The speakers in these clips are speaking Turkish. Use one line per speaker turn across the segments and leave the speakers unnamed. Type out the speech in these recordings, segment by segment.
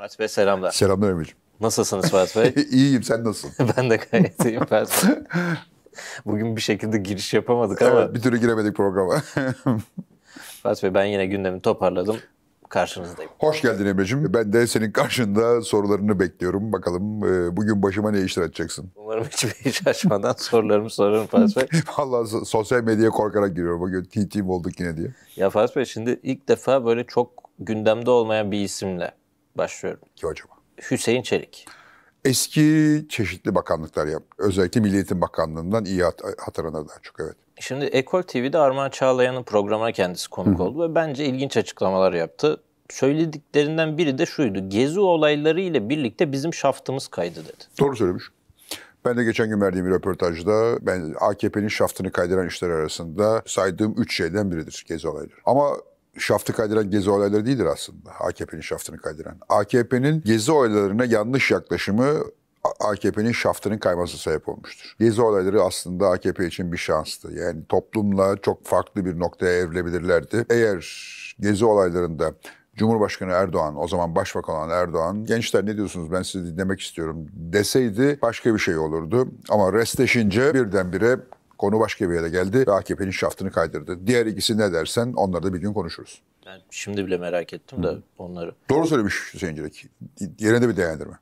Fatih Bey selamlar.
Selamlar Emir'ciğim.
Nasılsınız Fatih Bey? İyiyim sen nasılsın? ben de gayet iyiyim Fatih Bey. Bugün bir şekilde giriş yapamadık ama. Evet bir türlü giremedik programa. Fatih Bey ben yine gündemi toparladım karşınızdayım.
Hoş geldin Emre'cim. Ben de senin karşında sorularını bekliyorum. Bakalım e, bugün başıma ne işler açacaksın?
Umarım hiçbir iş açmadan sorularımı sorarım Fatih
Bey. Valla sosyal medyaya korkarak giriyorum. Bugün TT'm olduk yine diye.
Ya Fatih Bey şimdi ilk defa böyle çok gündemde olmayan bir isimle başlıyorum.
Ki acaba? Hüseyin Çelik. Eski çeşitli bakanlıklar yap. Özellikle Milliyetin Bakanlığı'ndan iyi hat hatırlanır daha çok evet.
Şimdi Ekol TV'de Armağan Çağlayan'ın programına kendisi konuk oldu ve bence ilginç açıklamalar yaptı. Söylediklerinden biri de şuydu. Gezi olayları ile birlikte bizim şaftımız kaydı dedi.
Doğru söylemiş. Ben de geçen gün verdiğim bir röportajda ben AKP'nin şaftını kaydıran işler arasında saydığım üç şeyden biridir gezi olayları. Ama şaftı kaydıran gezi olayları değildir aslında. AKP'nin şaftını kaydıran. AKP'nin gezi olaylarına yanlış yaklaşımı AKP'nin şaftının kayması sebep olmuştur. Gezi olayları aslında AKP için bir şanstı. Yani toplumla çok farklı bir noktaya evrilebilirlerdi. Eğer gezi olaylarında Cumhurbaşkanı Erdoğan, o zaman başbakan olan Erdoğan, gençler ne diyorsunuz ben sizi dinlemek istiyorum deseydi başka bir şey olurdu. Ama restleşince birdenbire Konu başka bir yere geldi ve AKP'nin şaftını kaydırdı. Diğer ikisi ne dersen onları da bir gün konuşuruz.
Ben şimdi bile merak ettim de onları.
Doğru söylemiş Hüseyin Çelik. Yerinde bir değerlendirme.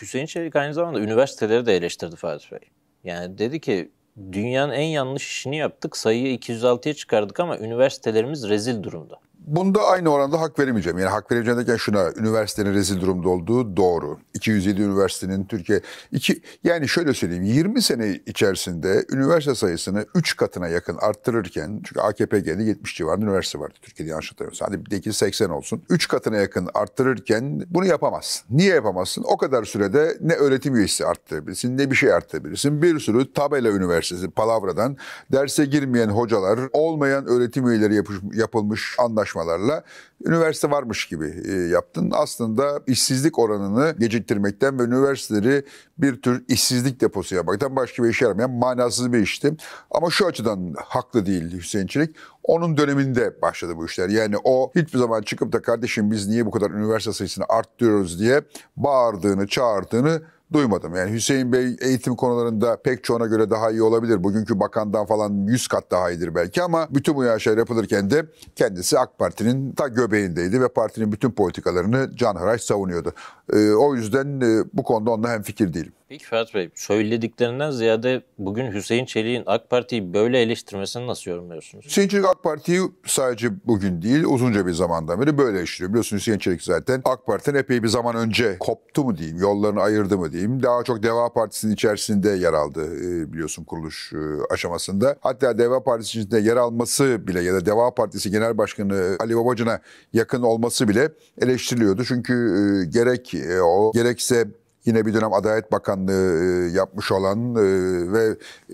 Hüseyin Çelik aynı zamanda üniversiteleri de eleştirdi Fatih Bey. Yani dedi ki dünyanın en yanlış işini yaptık. Sayıyı 206'ya çıkardık ama üniversitelerimiz rezil durumda.
Bunda aynı oranda hak veremeyeceğim. Yani hak veremeyeceğim derken şuna üniversitenin rezil durumda olduğu doğru. 207 üniversitenin Türkiye iki yani şöyle söyleyeyim 20 sene içerisinde üniversite sayısını 3 katına yakın arttırırken çünkü AKP geldi 70 civarında üniversite vardı Türkiye'de yanlış hatırlamıyorsam. Hadi bir de 80 olsun. 3 katına yakın arttırırken bunu yapamazsın. Niye yapamazsın? O kadar sürede ne öğretim üyesi arttırabilirsin ne bir şey arttırabilirsin. Bir sürü tabela üniversitesi palavradan derse girmeyen hocalar olmayan öğretim üyeleri yapış, yapılmış anlaşma konuşmalarla üniversite varmış gibi e, yaptın. Aslında işsizlik oranını geciktirmekten ve üniversiteleri bir tür işsizlik deposu yapmaktan başka bir işe yaramayan manasız bir işti. Ama şu açıdan haklı değil Hüseyin Çelik. Onun döneminde başladı bu işler. Yani o hiçbir zaman çıkıp da kardeşim biz niye bu kadar üniversite sayısını arttırıyoruz diye bağırdığını, çağırdığını duymadım. Yani Hüseyin Bey eğitim konularında pek çoğuna göre daha iyi olabilir. Bugünkü bakandan falan 100 kat daha iyidir belki ama bütün bu yaşlar yapılırken de kendisi AK Parti'nin ta göbeğindeydi ve partinin bütün politikalarını canhıraş savunuyordu. E, o yüzden e, bu konuda onunla hemfikir değilim.
Peki Ferhat Bey, söylediklerinden ziyade bugün Hüseyin Çelik'in AK Parti'yi böyle eleştirmesini nasıl yorumluyorsunuz?
Hüseyin Çelik AK Parti'yi sadece bugün değil, uzunca bir zamandan beri böyle eleştiriyor. Biliyorsunuz Hüseyin Çelik zaten AK Parti'den epey bir zaman önce koptu mu diyeyim, yollarını ayırdı mı diyeyim. Daha çok Deva Partisi'nin içerisinde yer aldı e, biliyorsun kuruluş e, aşamasında. Hatta Deva Partisi içinde yer alması bile ya da Deva Partisi Genel Başkanı Ali Babacan'a yakın olması bile eleştiriliyordu. Çünkü e, gerek o gerekse yine bir dönem Adalet Bakanlığı e, yapmış olan e, ve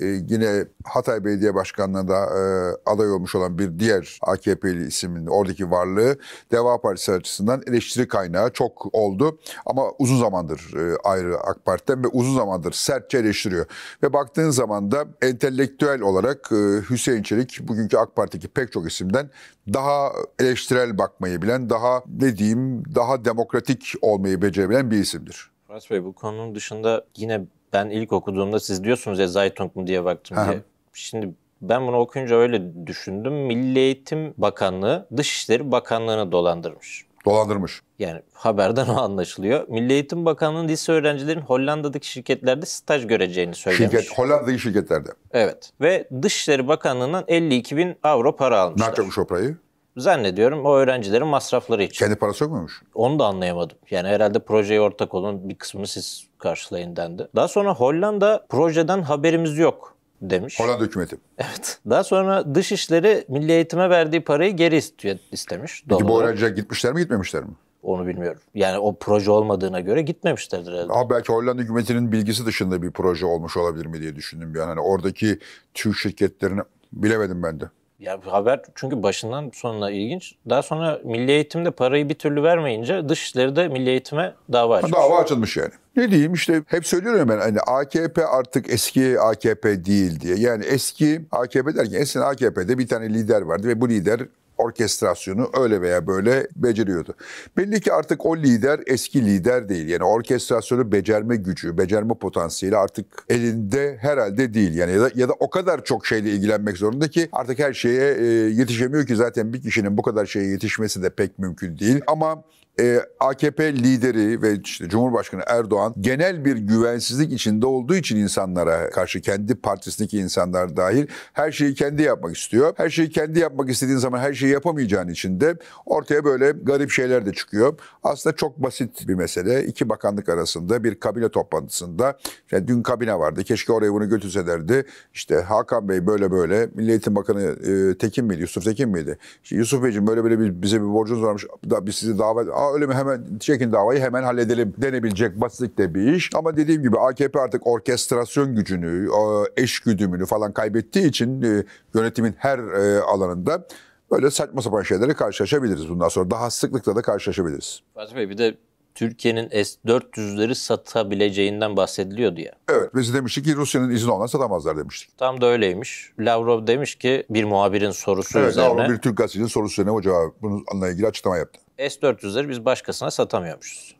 e, yine Hatay Belediye Başkanlığı'nda e, aday olmuş olan bir diğer AKP'li isimin oradaki varlığı Deva Partisi açısından eleştiri kaynağı çok oldu. Ama uzun zamandır ayrı AK Parti'den ve uzun zamandır sertçe eleştiriyor. Ve baktığın zaman da entelektüel olarak Hüseyin Çelik bugünkü AK Parti'deki pek çok isimden daha eleştirel bakmayı bilen, daha ne diyeyim, daha demokratik olmayı becerebilen bir isimdir.
Murat Bey bu konunun dışında yine ben ilk okuduğumda siz diyorsunuz ya Zeitung mu diye baktım diye. Şimdi ben bunu okuyunca öyle düşündüm. Milli Eğitim Bakanlığı Dışişleri Bakanlığı'nı dolandırmış.
Dolandırmış. Yani
haberden o anlaşılıyor. Milli Eğitim Bakanlığı lise öğrencilerin Hollanda'daki şirketlerde staj göreceğini söylemiş. Şirket,
Hollanda'daki şirketlerde.
Evet. Ve Dışişleri Bakanlığı'ndan 52 bin avro para almışlar. Ne yapacakmış o parayı? Zannediyorum o öğrencilerin masrafları için. Kendi parası yok muymuş? Onu da anlayamadım. Yani herhalde projeye ortak olun bir kısmını siz karşılayın dendi. Daha sonra Hollanda projeden
haberimiz yok demiş. Hollanda hükümeti.
Evet. Daha sonra Dışişleri Milli Eğitim'e verdiği
parayı geri istiyor, istemiş. Peki bu öğrenciler gitmişler mi gitmemişler mi? Onu bilmiyorum. Yani o proje olmadığına göre gitmemişlerdir herhalde. Ama belki Hollanda hükümetinin bilgisi dışında bir proje olmuş olabilir mi diye düşündüm. Yani hani oradaki Türk şirketlerini bilemedim ben de. Ya haber çünkü
başından sonuna ilginç. Daha sonra Milli Eğitim'de parayı bir türlü vermeyince Dışişleri de Milli Eğitim'e
dava açmış. Dava açılmış yani. Ne diyeyim işte hep söylüyorum ben hani AKP artık eski AKP değil diye. Yani eski AKP derken eskiden AKP'de bir tane lider vardı ve bu lider orkestrasyonu öyle veya böyle beceriyordu. Belli ki artık o lider eski lider değil. Yani orkestrasyonu becerme gücü, becerme potansiyeli artık elinde herhalde değil. Yani ya da, ya da o kadar çok şeyle ilgilenmek zorunda ki artık her şeye e, yetişemiyor ki zaten bir kişinin bu kadar şeye yetişmesi de pek mümkün değil. Ama e, AKP lideri ve işte Cumhurbaşkanı Erdoğan genel bir güvensizlik içinde olduğu için insanlara karşı kendi partisindeki insanlar dahil her şeyi kendi yapmak istiyor. Her şeyi kendi yapmak istediğin zaman her şeyi yapamayacağın için de ortaya böyle garip şeyler de çıkıyor. Aslında çok basit bir mesele. İki bakanlık arasında bir kabine toplantısında yani dün kabine vardı. Keşke oraya bunu götürselerdi. İşte Hakan Bey böyle böyle Milli Eğitim Bakanı e, Tekin miydi? Yusuf Tekin miydi? İşte Yusuf Beyciğim böyle böyle bir, bize bir borcunuz varmış. Da, biz sizi davet Aa, öyle mi hemen çekin davayı hemen halledelim denebilecek basitlikte bir iş. Ama dediğim gibi AKP artık orkestrasyon gücünü, eş güdümünü falan kaybettiği için e, yönetimin her e, alanında böyle saçma sapan şeylere karşılaşabiliriz bundan sonra. Daha sıklıkla da karşılaşabiliriz.
Fatih Bey bir de Türkiye'nin S-400'leri satabileceğinden bahsediliyordu ya. Evet
biz demiştik ki Rusya'nın izni olan satamazlar demiştik.
Tam da öyleymiş. Lavrov demiş ki bir muhabirin sorusu evet, üzerine. Evet Lavrov bir Türk
gazetecinin sorusu üzerine o cevabı bununla ilgili açıklama yaptı.
S400'leri biz başkasına satamıyormuşuz.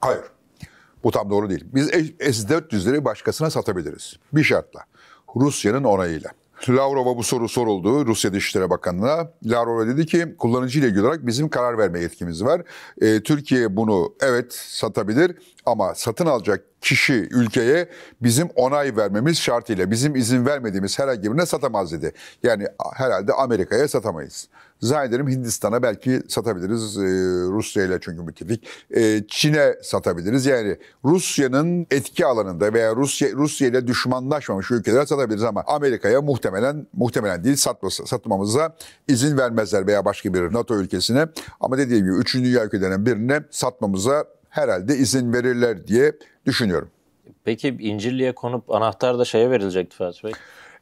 Hayır. Bu tam doğru değil. Biz S-400'leri başkasına satabiliriz. Bir şartla. Rusya'nın onayıyla. Lavrov'a bu soru soruldu Rusya Dışişleri Bakanı'na. Lavrov dedi ki kullanıcı ile ilgili olarak bizim karar verme yetkimiz var. E, Türkiye bunu evet satabilir ama satın alacak kişi ülkeye bizim onay vermemiz şartıyla bizim izin vermediğimiz herhangi birine satamaz dedi. Yani herhalde Amerika'ya satamayız. Zannederim Hindistan'a belki satabiliriz. E, Rusya ile çünkü müttefik. E, Çin'e satabiliriz. Yani Rusya'nın etki alanında veya Rusya Rusya ile düşmanlaşmamış ülkelere satabiliriz ama Amerika'ya muhtemelen muhtemelen değil satması, satmamıza izin vermezler veya başka bir NATO ülkesine. Ama dediğim gibi 3. dünya ülkelerinden birine satmamıza herhalde izin verirler diye düşünüyorum. Peki İncirli'ye konup anahtar da şeye verilecekti Fatih Bey.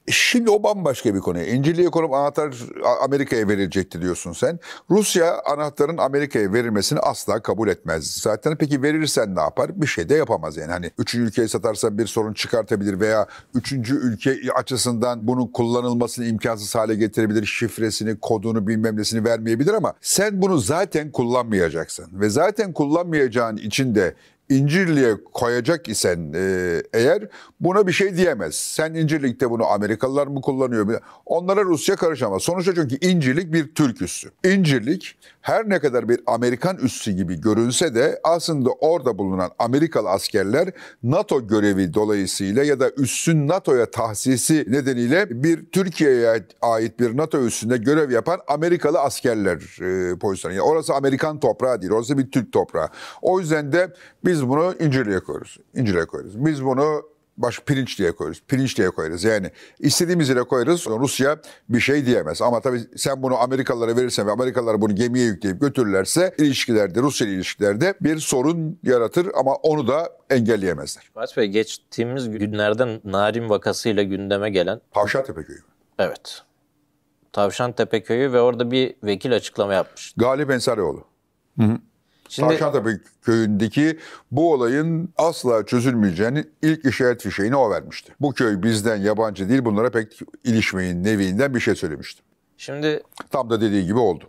Şimdi o bambaşka bir konu. İncirli ekonomi anahtar Amerika'ya verilecekti diyorsun sen. Rusya anahtarın Amerika'ya verilmesini asla kabul etmez. Zaten peki verirsen ne yapar? Bir şey de yapamaz yani. Hani üçüncü ülkeyi satarsa bir sorun çıkartabilir veya üçüncü ülke açısından bunun kullanılmasını imkansız hale getirebilir. Şifresini, kodunu bilmem nesini vermeyebilir ama sen bunu zaten kullanmayacaksın. Ve zaten kullanmayacağın için de İncirli'ye koyacak isen e, eğer buna bir şey diyemez. Sen İncirlik'te bunu Amerikalılar mı kullanıyor? Onlara Rusya karışamaz. Sonuçta çünkü İncirlik bir Türk üssü. İncirlik her ne kadar bir Amerikan üssü gibi görünse de aslında orada bulunan Amerikalı askerler NATO görevi dolayısıyla ya da üssün NATO'ya tahsisi nedeniyle bir Türkiye'ye ait bir NATO üssünde görev yapan Amerikalı askerler e, pozisyonu. Yani orası Amerikan toprağı değil, orası bir Türk toprağı. O yüzden de biz bunu İncirli'ye koyuyoruz. İncirli'ye koyuyoruz. Biz bunu baş pirinç diye koyarız. Pirinç diye koyarız. Yani istediğimiz yere koyarız. Rusya bir şey diyemez. Ama tabii sen bunu Amerikalılara verirsen ve Amerikalılar bunu gemiye yükleyip götürürlerse ilişkilerde, Rusya ilişkilerde bir sorun yaratır ama onu da engelleyemezler.
Fatih Bey geçtiğimiz günlerden narin vakasıyla gündeme gelen... Tavşantepe köyü. Evet. Tavşantepe köyü ve orada bir
vekil açıklama yapmış. Galip Ensarioğlu. Hı hı. Şimdi... Tavşantepe köyündeki bu olayın asla çözülmeyeceğini ilk işaret fişeğini o vermişti. Bu köy bizden yabancı değil bunlara pek ilişmeyin neviinden bir şey söylemiştim. Şimdi tam da dediği gibi oldu.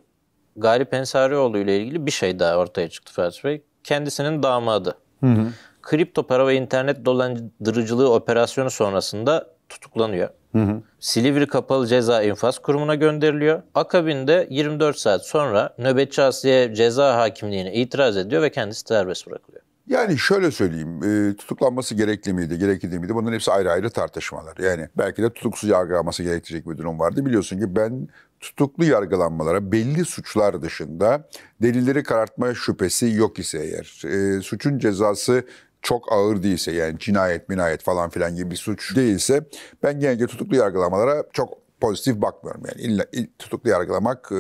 Garip Ensarioğlu ile ilgili bir şey daha ortaya çıktı Fatih Bey. Kendisinin
damadı. Hı hı. Kripto para ve internet dolandırıcılığı operasyonu sonrasında tutuklanıyor. Hı hı. Silivri Kapalı Ceza İnfaz Kurumu'na gönderiliyor. Akabinde 24 saat sonra nöbetçi asliye ceza hakimliğine itiraz ediyor ve kendisi serbest bırakılıyor.
Yani şöyle söyleyeyim, e, tutuklanması gerekli miydi, gerekli miydi? Bunların hepsi ayrı ayrı tartışmalar. Yani belki de tutuksuz yargılanması gerektirecek bir durum vardı. Biliyorsun ki ben tutuklu yargılanmalara belli suçlar dışında delilleri karartma şüphesi yok ise eğer, e, suçun cezası çok ağır değilse yani cinayet, minayet falan filan gibi bir suç değilse ben genelde tutuklu yargılamalara çok pozitif bakmıyorum. Yani illa, tutuklu yargılamak e,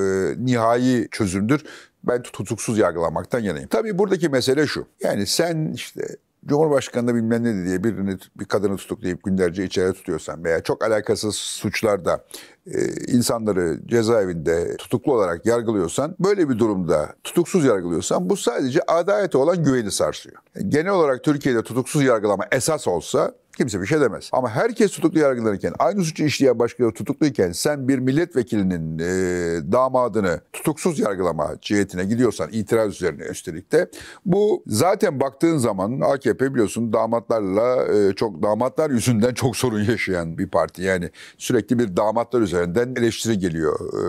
nihai çözümdür. Ben tutuksuz yargılamaktan yanayım. Tabii buradaki mesele şu. Yani sen işte cumhurbaşkanına da bilmem ne diye birini bir kadını tutuklayıp günlerce içeri tutuyorsan veya çok alakasız suçlarda e, insanları cezaevinde tutuklu olarak yargılıyorsan, böyle bir durumda tutuksuz yargılıyorsan bu sadece adalete olan güveni sarsıyor. E, genel olarak Türkiye'de tutuksuz yargılama esas olsa kimse bir şey demez. Ama herkes tutuklu yargılanırken, aynı suçu işleyen başkaları tutukluyken sen bir milletvekilinin e, damadını tutuksuz yargılama cihetine gidiyorsan itiraz üzerine üstelik de bu zaten baktığın zaman AKP biliyorsun damatlarla e, çok damatlar yüzünden çok sorun yaşayan bir parti. Yani sürekli bir damatlar üzerine üzerinden eleştiri geliyor e,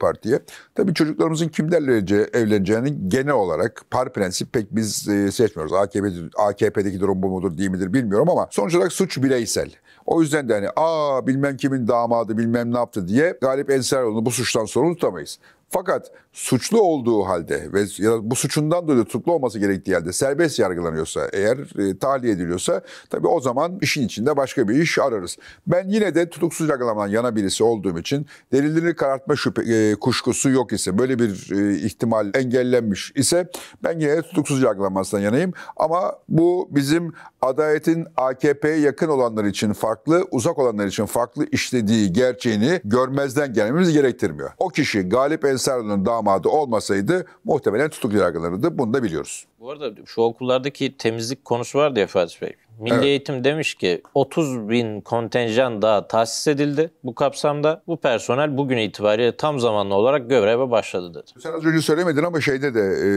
partiye. Tabii çocuklarımızın kimlerle evleneceğini genel olarak par prensip pek biz e, seçmiyoruz. AKP, AKP'deki durum bu mudur değil midir bilmiyorum ama sonuç olarak suç bireysel. O yüzden de hani aa bilmem kimin damadı bilmem ne yaptı diye Galip Ensarioğlu'nu bu suçtan sorumlu tutamayız. Fakat suçlu olduğu halde ve ya da bu suçundan dolayı tutuklu olması gerektiği halde serbest yargılanıyorsa eğer e, tahliye ediliyorsa tabii o zaman işin içinde başka bir iş ararız. Ben yine de tutuksuz yargılanan yana birisi olduğum için delilleri karartma şüphe, e, kuşkusu yok ise böyle bir e, ihtimal engellenmiş ise ben yine de tutuksuz yargılanmasından yanayım. Ama bu bizim adaletin AKP'ye yakın olanlar için farklı, uzak olanlar için farklı işlediği gerçeğini görmezden gelmemiz gerektirmiyor. O kişi Galip Ens Yıldız damadı olmasaydı muhtemelen tutuk yargılanırdı. Bunu da biliyoruz.
Bu arada şu okullardaki temizlik konusu vardı ya Fatih Bey. Milli evet. Eğitim demiş ki 30 bin kontenjan daha tahsis edildi bu kapsamda. Bu personel bugün itibariyle tam zamanlı olarak göreve başladı dedi.
Sen az önce söylemedin ama şeyde de e,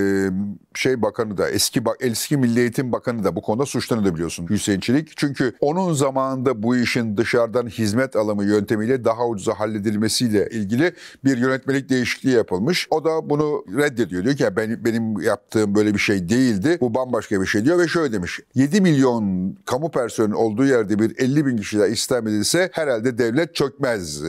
şey bakanı da eski eski Milli Eğitim Bakanı da bu konuda suçlanıyor biliyorsun Hüseyin Çelik. Çünkü onun zamanında bu işin dışarıdan hizmet alımı yöntemiyle daha ucuza halledilmesiyle ilgili bir yönetmelik değişikliği yapılmış. O da bunu reddediyor. Diyor ki ben, benim yaptığım böyle bir şey değildi. Bu bambaşka bir şey diyor ve şöyle demiş. 7 milyon kamu personelinin olduğu yerde bir 50 bin kişi daha istihdam edilse herhalde devlet çökmez e,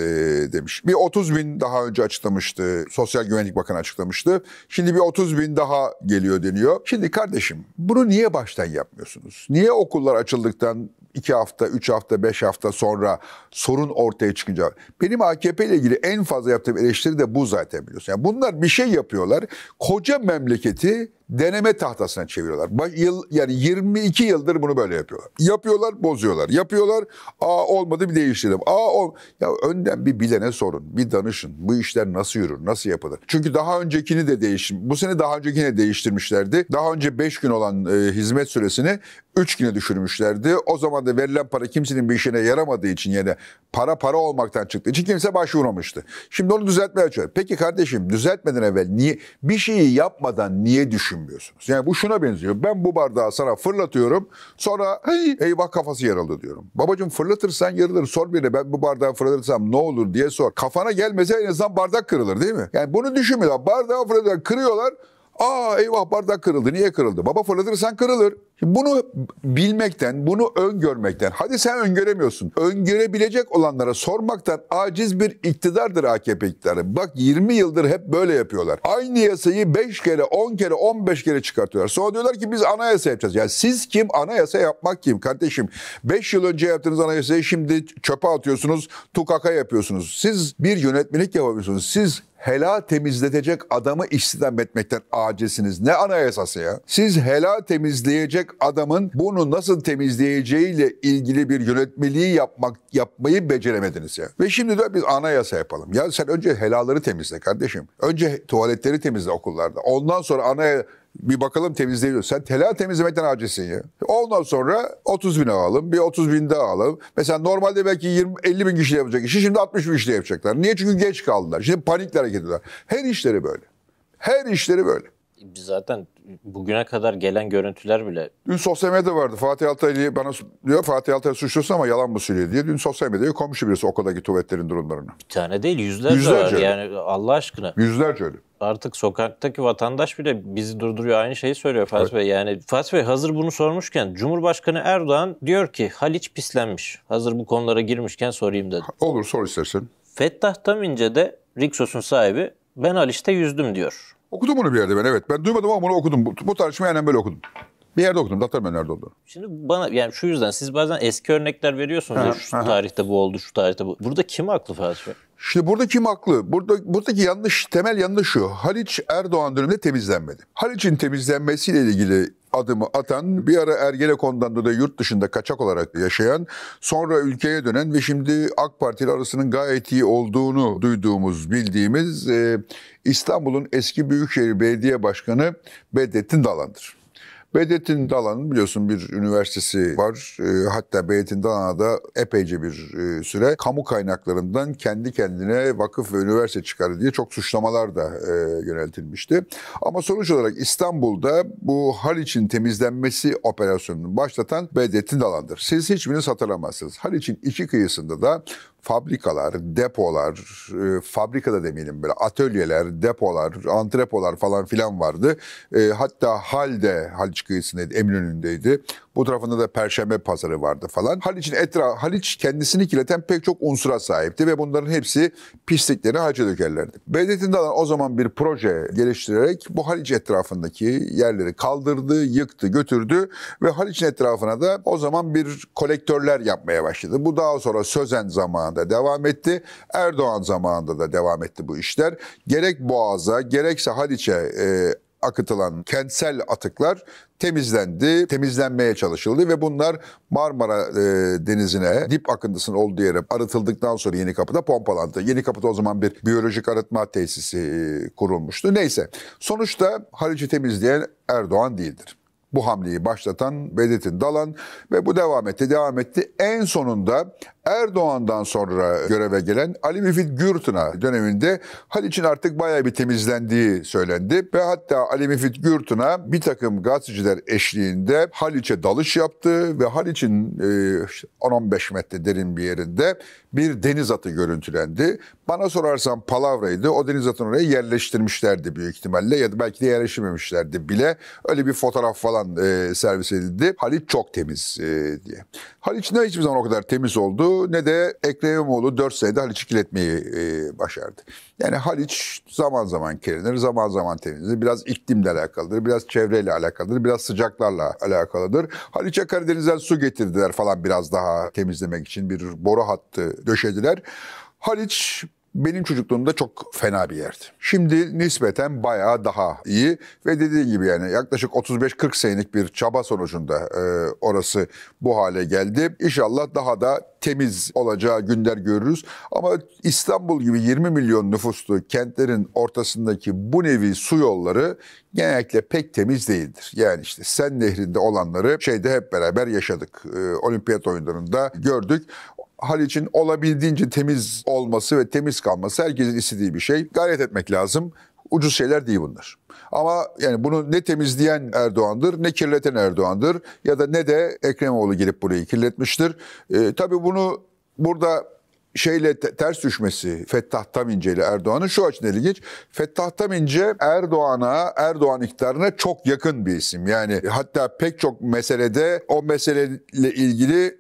demiş. Bir 30 bin daha önce açıklamıştı. Sosyal Güvenlik Bakanı açıklamıştı. Şimdi bir 30 bin daha geliyor deniyor. Şimdi kardeşim bunu niye baştan yapmıyorsunuz? Niye okullar açıldıktan iki hafta, üç hafta, beş hafta sonra sorun ortaya çıkınca. Benim AKP ile ilgili en fazla yaptığım eleştiri de bu zaten biliyorsun. Yani bunlar bir şey yapıyorlar. Koca memleketi deneme tahtasına çeviriyorlar. Yıl, yani 22 yıldır bunu böyle yapıyorlar. Yapıyorlar, bozuyorlar. Yapıyorlar, aa olmadı bir değiştirelim. Aa ol ya önden bir bilene sorun, bir danışın. Bu işler nasıl yürür, nasıl yapılır? Çünkü daha öncekini de değişim. Bu sene daha öncekini de değiştirmişlerdi. Daha önce 5 gün olan e, hizmet süresini 3 güne düşürmüşlerdi. O zaman da verilen para kimsenin bir işine yaramadığı için yine para para olmaktan çıktı. için kimse başvurmamıştı. Şimdi onu düzeltmeye çalışıyor. Peki kardeşim düzeltmeden evvel niye bir şeyi yapmadan niye düşünmüyorsunuz? Yani bu şuna benziyor. Ben bu bardağı sana fırlatıyorum. Sonra hey, eyvah kafası yarıldı diyorum. Babacım fırlatırsan yarılır. Sor beni ben bu bardağı fırlatırsam ne olur diye sor. Kafana gelmese en azından bardak kırılır değil mi? Yani bunu düşünmüyorlar. Bardağı fırlatıyorlar, kırıyorlar. Aa eyvah bardak kırıldı. Niye kırıldı? Baba fırlatırsan kırılır. Bunu bilmekten, bunu öngörmekten, hadi sen öngöremiyorsun. Öngörebilecek olanlara sormaktan aciz bir iktidardır AKP iktidarı. Bak 20 yıldır hep böyle yapıyorlar. Aynı yasayı 5 kere, 10 kere, 15 kere çıkartıyorlar. Sonra diyorlar ki biz anayasa yapacağız. Ya yani siz kim, anayasa yapmak kim kardeşim? 5 yıl önce yaptığınız anayasayı şimdi çöpe atıyorsunuz, tukaka yapıyorsunuz. Siz bir yönetmelik yapabiliyorsunuz. Siz helal temizletecek adamı istihdam etmekten acizsiniz. Ne anayasası ya? Siz helal temizleyecek gelecek adamın bunu nasıl temizleyeceğiyle ilgili bir yönetmeliği yapmak yapmayı beceremediniz ya. Ve şimdi de biz anayasa yapalım. Ya sen önce helaları temizle kardeşim. Önce tuvaletleri temizle okullarda. Ondan sonra anayasa bir bakalım temizleniyor. Sen helal temizlemekten acizsin ya. Ondan sonra 30 bin alalım. Bir 30 bin daha alalım. Mesela normalde belki 20, 50 bin kişi yapacak işi şimdi 60 bin kişi yapacaklar. Niye? Çünkü geç kaldılar. Şimdi panikle hareket ediyorlar. Her işleri böyle. Her işleri böyle
zaten bugüne kadar gelen görüntüler
bile. Dün sosyal medyada vardı. Fatih Altaylı bana diyor Fatih Altaylı suçlusun ama yalan bu söylüyor diye. Dün sosyal medyada komşu birisi okuldaki tuvaletlerin durumlarını. Bir
tane değil yüzlerce, yüzlerce var. yani Allah aşkına.
Yüzlerce öyle.
Artık sokaktaki vatandaş bile bizi durduruyor. Aynı şeyi söylüyor Fatih evet. Bey. Yani Fatih Bey hazır bunu sormuşken Cumhurbaşkanı Erdoğan diyor ki Haliç pislenmiş. Hazır bu konulara girmişken sorayım dedi. Olur sor istersen. Fettah de Rixos'un sahibi ben
Haliç'te yüzdüm diyor. Okudum bunu bir yerde ben evet. Ben duymadım ama bunu okudum. Bu, bu tartışmayı aynen böyle okudum. Bir yerde okudum. Hatırlamıyorum nerede olduğunu.
Şimdi bana yani şu yüzden siz bazen eski örnekler veriyorsunuz. Ha, şu ha. tarihte bu oldu, şu tarihte bu. Burada kim haklı Fatih
Şimdi burada kim haklı? Burada, buradaki yanlış, temel yanlış şu. Haliç Erdoğan döneminde temizlenmedi. Haliç'in temizlenmesiyle ilgili adımı atan, bir ara Ergenekon'dan da yurt dışında kaçak olarak yaşayan, sonra ülkeye dönen ve şimdi AK Parti ile arasının gayet iyi olduğunu duyduğumuz, bildiğimiz e, İstanbul'un eski Büyükşehir Belediye Başkanı Bedrettin Dalan'dır. Bedrettin Dalan'ın biliyorsun bir üniversitesi var. Ee, hatta Bedrettin Dalan'a da epeyce bir e, süre kamu kaynaklarından kendi kendine vakıf ve üniversite çıkarı diye çok suçlamalar da e, yöneltilmişti. Ama sonuç olarak İstanbul'da bu Haliç'in temizlenmesi operasyonunu başlatan Bedrettin Dalan'dır. Siz hiçbiriniz hatırlamazsınız. Haliç'in iki kıyısında da fabrikalar, depolar, e, fabrikada demeyelim böyle atölyeler, depolar, antrepolar falan filan vardı. E, hatta Hal'de, Haliç kıyısında Eminönü'ndeydi. Bu tarafında da Perşembe pazarı vardı falan. Haliç'in etra Haliç kendisini kirleten pek çok unsura sahipti ve bunların hepsi pisliklerini Haliç'e dökerlerdi. Bedrettin Dalan o zaman bir proje geliştirerek bu Haliç etrafındaki yerleri kaldırdı, yıktı, götürdü ve Haliç'in etrafına da o zaman bir kolektörler yapmaya başladı. Bu daha sonra Sözen zamanında devam etti. Erdoğan zamanında da devam etti bu işler. Gerek Boğaz'a gerekse Haliç'e e, akıtılan kentsel atıklar temizlendi, temizlenmeye çalışıldı ve bunlar Marmara e, Denizi'ne dip akıntısının olduğu yere arıtıldıktan sonra Yeni Kapı'da pompalandı. Yeni Kapı'da o zaman bir biyolojik arıtma tesisi e, kurulmuştu. Neyse sonuçta Haliç'i temizleyen Erdoğan değildir. Bu hamleyi başlatan Bedrettin Dalan ve bu devam etti, devam etti. En sonunda Erdoğan'dan sonra göreve gelen Ali Müfit Gürtün'a döneminde Haliç'in artık bayağı bir temizlendiği söylendi ve hatta Ali Müfit Gürtün'a bir takım gazeteciler eşliğinde Haliç'e dalış yaptı ve Haliç'in e, işte 10-15 metre derin bir yerinde bir deniz atı görüntülendi. Bana sorarsan palavraydı. O deniz atını oraya yerleştirmişlerdi büyük ihtimalle ya da belki de yerleşmemişlerdi bile. Öyle bir fotoğraf falan e, servis edildi. Haliç çok temiz e, diye. Haliç ne hiçbir zaman o kadar temiz oldu ne de Ekrem İmamoğlu 4 senede Haliç'i kirletmeyi e, başardı. Yani Haliç zaman zaman kirlenir, zaman zaman temizlenir. Biraz iklimle alakalıdır, biraz çevreyle alakalıdır, biraz sıcaklarla alakalıdır. Haliç'e Karadeniz'den su getirdiler falan biraz daha temizlemek için bir boru hattı döşediler. Haliç benim çocukluğumda çok fena bir yerdi. Şimdi nispeten bayağı daha iyi ve dediği gibi yani yaklaşık 35-40 senelik bir çaba sonucunda e, orası bu hale geldi. İnşallah daha da temiz olacağı günler görürüz. Ama İstanbul gibi 20 milyon nüfuslu kentlerin ortasındaki bu nevi su yolları genellikle pek temiz değildir. Yani işte Sen Nehri'nde olanları şeyde hep beraber yaşadık. E, olimpiyat oyunlarında gördük. Haliç'in olabildiğince temiz olması ve temiz kalması herkesin istediği bir şey. Gayret etmek lazım. Ucuz şeyler değil bunlar. Ama yani bunu ne temizleyen Erdoğan'dır, ne kirleten Erdoğan'dır ya da ne de Ekremoğlu gelip burayı kirletmiştir. E, tabii bunu burada şeyle ters düşmesi Fettah Tamince ile Erdoğan'ın şu açıdan ilginç. Fettah Tamince Erdoğan'a, Erdoğan iktidarına çok yakın bir isim. Yani hatta pek çok meselede o meseleyle ilgili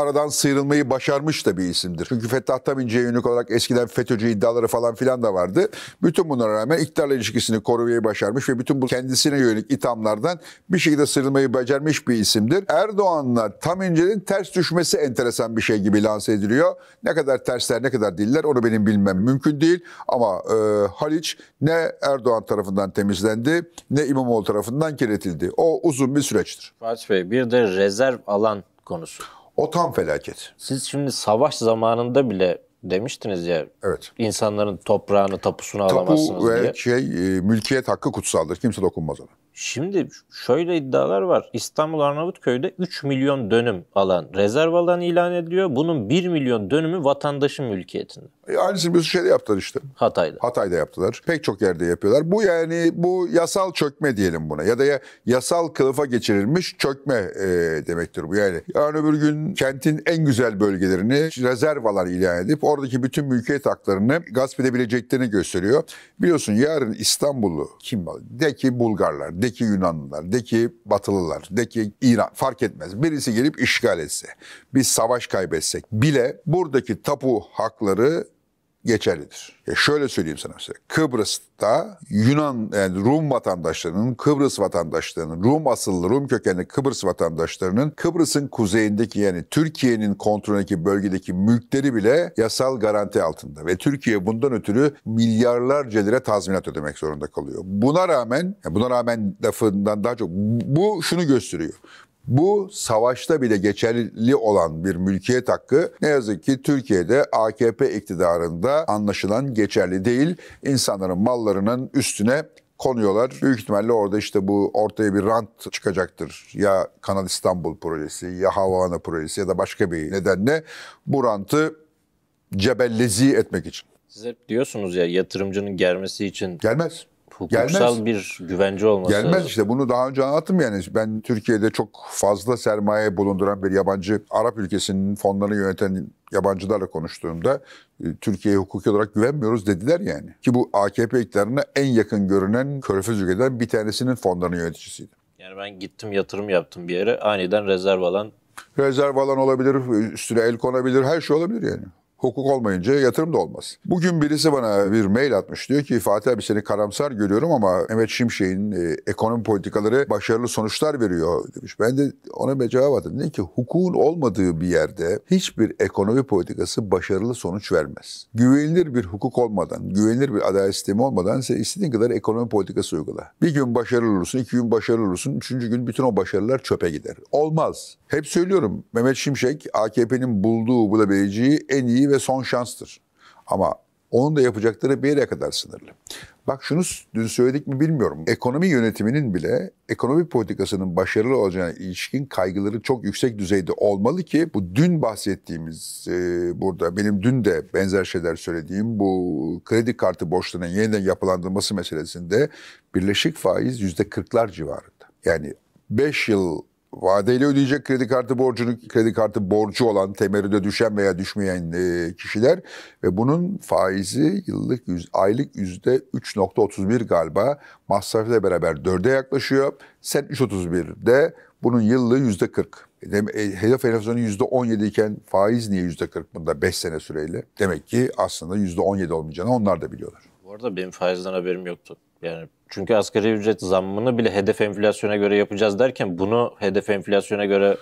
aradan sıyrılmayı başarmış da bir isimdir. Çünkü Fettah Taminci'ye yönelik olarak eskiden FETÖ'cü iddiaları falan filan da vardı. Bütün bunlara rağmen iktidarla ilişkisini korumayı başarmış ve bütün bu kendisine yönelik ithamlardan bir şekilde sıyrılmayı başarmış bir isimdir. Erdoğan'la Taminci'nin ters düşmesi enteresan bir şey gibi lanse ediliyor. Ne kadar tersler ne kadar diller onu benim bilmem mümkün değil. Ama e, Haliç ne Erdoğan tarafından temizlendi ne İmamoğlu tarafından kirletildi. O uzun bir süreçtir.
Fatih Bey bir de rezerv alan konusu.
O tam felaket. Siz şimdi
savaş zamanında bile demiştiniz ya. Evet. İnsanların toprağını, tapusunu Tapu alamazsınız ve diye.
şey e, mülkiyet hakkı kutsaldır. Kimse dokunmaz ona.
Şimdi şöyle iddialar var. İstanbul Arnavutköy'de 3 milyon dönüm alan rezerv alan ilan ediliyor. Bunun 1 milyon
dönümü vatandaşın mülkiyetinde. E, aynısını bir şeyde yaptılar işte. Hatay'da. Hatay'da yaptılar. Pek çok yerde yapıyorlar. Bu yani bu yasal çökme diyelim buna. Ya da ya, yasal kılıfa geçirilmiş çökme e, demektir bu yani. Yarın öbür gün kentin en güzel bölgelerini rezerv alan ilan edip oradaki bütün mülkiyet haklarını gasp edebileceklerini gösteriyor. Biliyorsun yarın İstanbul'u kim alır? De ki Bulgarlar de ki Yunanlılar, de ki Batılılar, de ki İran fark etmez. Birisi gelip işgal etse, biz savaş kaybetsek bile buradaki tapu hakları geçerlidir. Ya şöyle söyleyeyim sana mesela. Kıbrıs'ta Yunan yani Rum vatandaşlarının, Kıbrıs vatandaşlarının, Rum asıllı, Rum kökenli Kıbrıs vatandaşlarının Kıbrıs'ın kuzeyindeki yani Türkiye'nin kontrolündeki bölgedeki mülkleri bile yasal garanti altında ve Türkiye bundan ötürü milyarlarca lira tazminat ödemek zorunda kalıyor. Buna rağmen, buna rağmen lafından daha çok bu şunu gösteriyor. Bu savaşta bile geçerli olan bir mülkiyet hakkı ne yazık ki Türkiye'de AKP iktidarında anlaşılan geçerli değil. İnsanların mallarının üstüne konuyorlar. Büyük ihtimalle orada işte bu ortaya bir rant çıkacaktır. Ya Kanal İstanbul projesi ya Havana projesi ya da başka bir nedenle bu rantı cebellezi etmek için. Siz hep diyorsunuz ya yatırımcının gelmesi için. Gelmez hukuksal gelmez.
bir güvence olması Gelmez işte
bunu daha önce anlattım yani. Ben Türkiye'de çok fazla sermaye bulunduran bir yabancı Arap ülkesinin fonlarını yöneten yabancılarla konuştuğumda e, Türkiye'ye hukuki olarak güvenmiyoruz dediler yani. Ki bu AKP iktidarına en yakın görünen körfez ülkelerden bir tanesinin fonlarının yöneticisiydi.
Yani ben gittim yatırım yaptım bir yere aniden rezerv alan
rezerv alan olabilir, üstüne el konabilir, her şey olabilir yani. Hukuk olmayınca yatırım da olmaz. Bugün birisi bana bir mail atmış. Diyor ki Fatih abi seni karamsar görüyorum ama Mehmet Şimşek'in e, ekonomi politikaları başarılı sonuçlar veriyor demiş. Ben de ona bir cevap attım. Dedim ki hukukun olmadığı bir yerde hiçbir ekonomi politikası başarılı sonuç vermez. Güvenilir bir hukuk olmadan, güvenilir bir adalet sistemi olmadan sen istediğin kadar ekonomi politikası uygula. Bir gün başarılı olursun, iki gün başarılı olursun, üçüncü gün bütün o başarılar çöpe gider. Olmaz. Hep söylüyorum Mehmet Şimşek AKP'nin bulduğu bulabileceği en iyi ve son şanstır. Ama onun da yapacakları bir yere kadar sınırlı. Bak şunu dün söyledik mi bilmiyorum. Ekonomi yönetiminin bile ekonomi politikasının başarılı olacağına ilişkin kaygıları çok yüksek düzeyde olmalı ki bu dün bahsettiğimiz e, burada benim dün de benzer şeyler söylediğim bu kredi kartı borçlarının yeniden yapılandırılması meselesinde birleşik faiz yüzde kırklar civarında. Yani 5 yıl vadeyle ödeyecek kredi kartı borcunu kredi kartı borcu olan temerrüde düşen veya düşmeyen e, kişiler ve bunun faizi yıllık yüz, aylık yüzde 3.31 galiba masrafla beraber 4'e yaklaşıyor. Sen 3.31'de bunun yıllığı yüzde 40. E, e, hedef enflasyonu yüzde 17 iken faiz niye yüzde 40 bunda 5 sene süreyle? Demek ki aslında yüzde 17 olmayacağını onlar da biliyorlar.
Bu arada benim faizden haberim yoktu. Yani çünkü asgari ücret zammını bile hedef enflasyona göre yapacağız derken bunu hedef enflasyona göre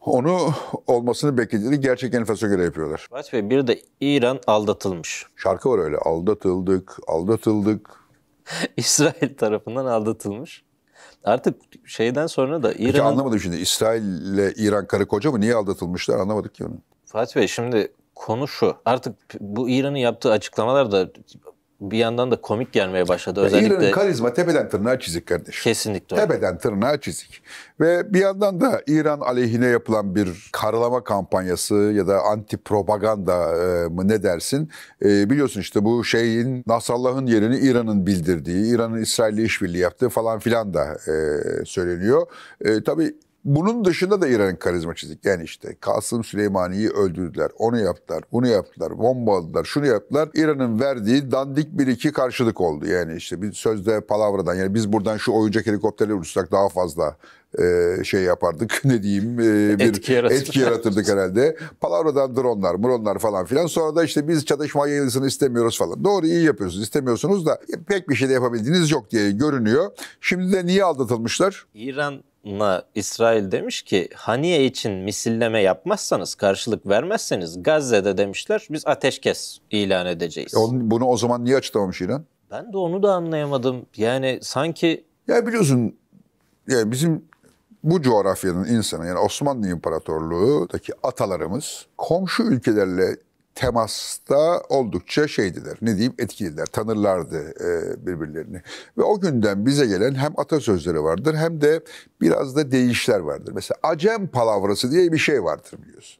onu olmasını beklediği gerçek enflasyona göre yapıyorlar. Fatih Bey bir de İran aldatılmış. Şarkı var öyle aldatıldık, aldatıldık.
İsrail tarafından aldatılmış. Artık şeyden sonra da İran... Peki
anlamadım şimdi İsrail ile İran karı koca mı? Niye aldatılmışlar anlamadık ki onu.
Fatih Bey şimdi konu şu. Artık bu İran'ın yaptığı açıklamalar da bir yandan da komik gelmeye
başladı. Ya Özellikle İran'ın karizma tepeden tırnağa çizik kardeşim. Kesinlikle. Öyle. Tepeden tırnağa çizik. Ve bir yandan da İran aleyhine yapılan bir karalama kampanyası ya da anti propaganda e, mı ne dersin? E, biliyorsun işte bu şeyin Nasrallah'ın yerini İran'ın bildirdiği, İran'ın İsrail'le işbirliği yaptığı falan filan da e, söyleniyor. E, tabii bunun dışında da İran'ın karizma çizik. Yani işte Kasım Süleymani'yi öldürdüler. Onu yaptılar, bunu yaptılar, bombaladılar, şunu yaptılar. İran'ın verdiği dandik bir iki karşılık oldu. Yani işte bir sözde palavradan yani biz buradan şu oyuncak helikopterleri uçsak daha fazla e, şey yapardık ne diyeyim e, bir etki, yaratır. etki yaratırdık herhalde. Palavradan dronlar, mronlar falan filan. Sonra da işte biz çatışma yayılsını istemiyoruz falan. Doğru iyi yapıyorsunuz istemiyorsunuz da pek bir şey de yapabildiğiniz yok diye görünüyor. Şimdi de niye aldatılmışlar?
İran na İsrail demiş ki Haniye için misilleme yapmazsanız, karşılık vermezseniz Gazze'de demişler biz ateşkes ilan edeceğiz. E
onu, bunu o zaman niye açıklamamış İran?
Ben de onu da anlayamadım. Yani sanki...
Ya biliyorsun yani bizim bu coğrafyanın insanı yani Osmanlı İmparatorluğu'daki atalarımız komşu ülkelerle temasta oldukça şeydiler. Ne diyeyim etkililer, tanırlardı e, birbirlerini. Ve o günden bize gelen hem atasözleri vardır hem de biraz da değişler vardır. Mesela acem palavrası diye bir şey vardır biliyorsun.